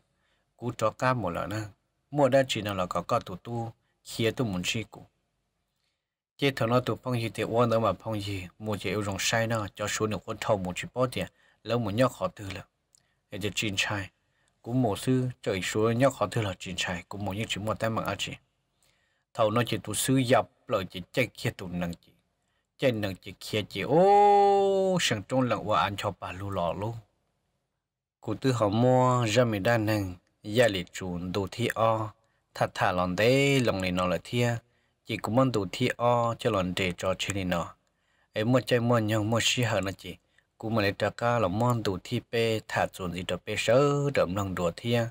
cú cho cá một là nữa mua đã chỉ nào là có có tụ tu kia tụ muốn chi cú chế thằng nó tụ phong như thế, uo nữa mà phong như, mua chế yêu dùng sai nó cho số nữ con thầu một chỉ bao tiền lâu một nhóc họ từ là để chế chín sai, cú mổ sư trời số nhóc họ từ là chín sai, cú mổ như chỉ một tay bằng á chỉ thầu nó chỉ tụ sư dập rồi chỉ chạy kia tụ nâng chỉ chạy nâng chỉ kia chỉ ô sừng trung lặng và ăn cho bà lù lò luôn cụ tư họ mua ra mình đa nâng gia lì chuồn đồ thi o thà thà lòng đế lòng này nó là thia chỉ cũng mong đồ thi o cho lòng để cho chơi này nó ấy mua chơi mua nhau mua xí hở nó chỉ cụ mà để trả ca là mong đồ thi pe thà chuẩn gì đó pe sớ đậm lòng đồ thia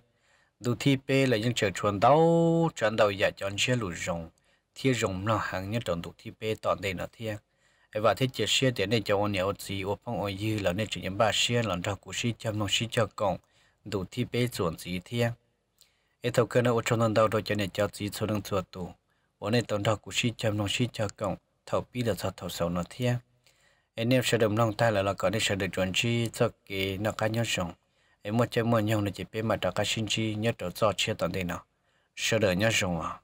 dù thi bê là những trở chuẩn đâu chuẩn đầu dạ chọn xe lũ rồng thi rồng nó hàng nhất chọn tụ thi bê toàn đây là thi và thế chia xe để nên cho ông nhớ gì ô phong ông dư là nên chỉ những ba xe lần ra của sĩ chăm nông sĩ cho cộng đủ thi bê chuẩn gì thi ấy thầu cơ nó ô trong lần đầu đôi cho nên cho gì số đang chuột tụ ô nên tổng ra của sĩ chăm nông sĩ cho cộng thầu bi là cho thầu sầu nó thi anh em sẽ đồng lòng ta là là có nên sẽ được chuẩn chi cho cái nó cá nhân sống em mua chơi mua nhau là chỉ biết mà trả cái sinh chi nhất chỗ cho chia tận đây nào sơ đời nhất dùng à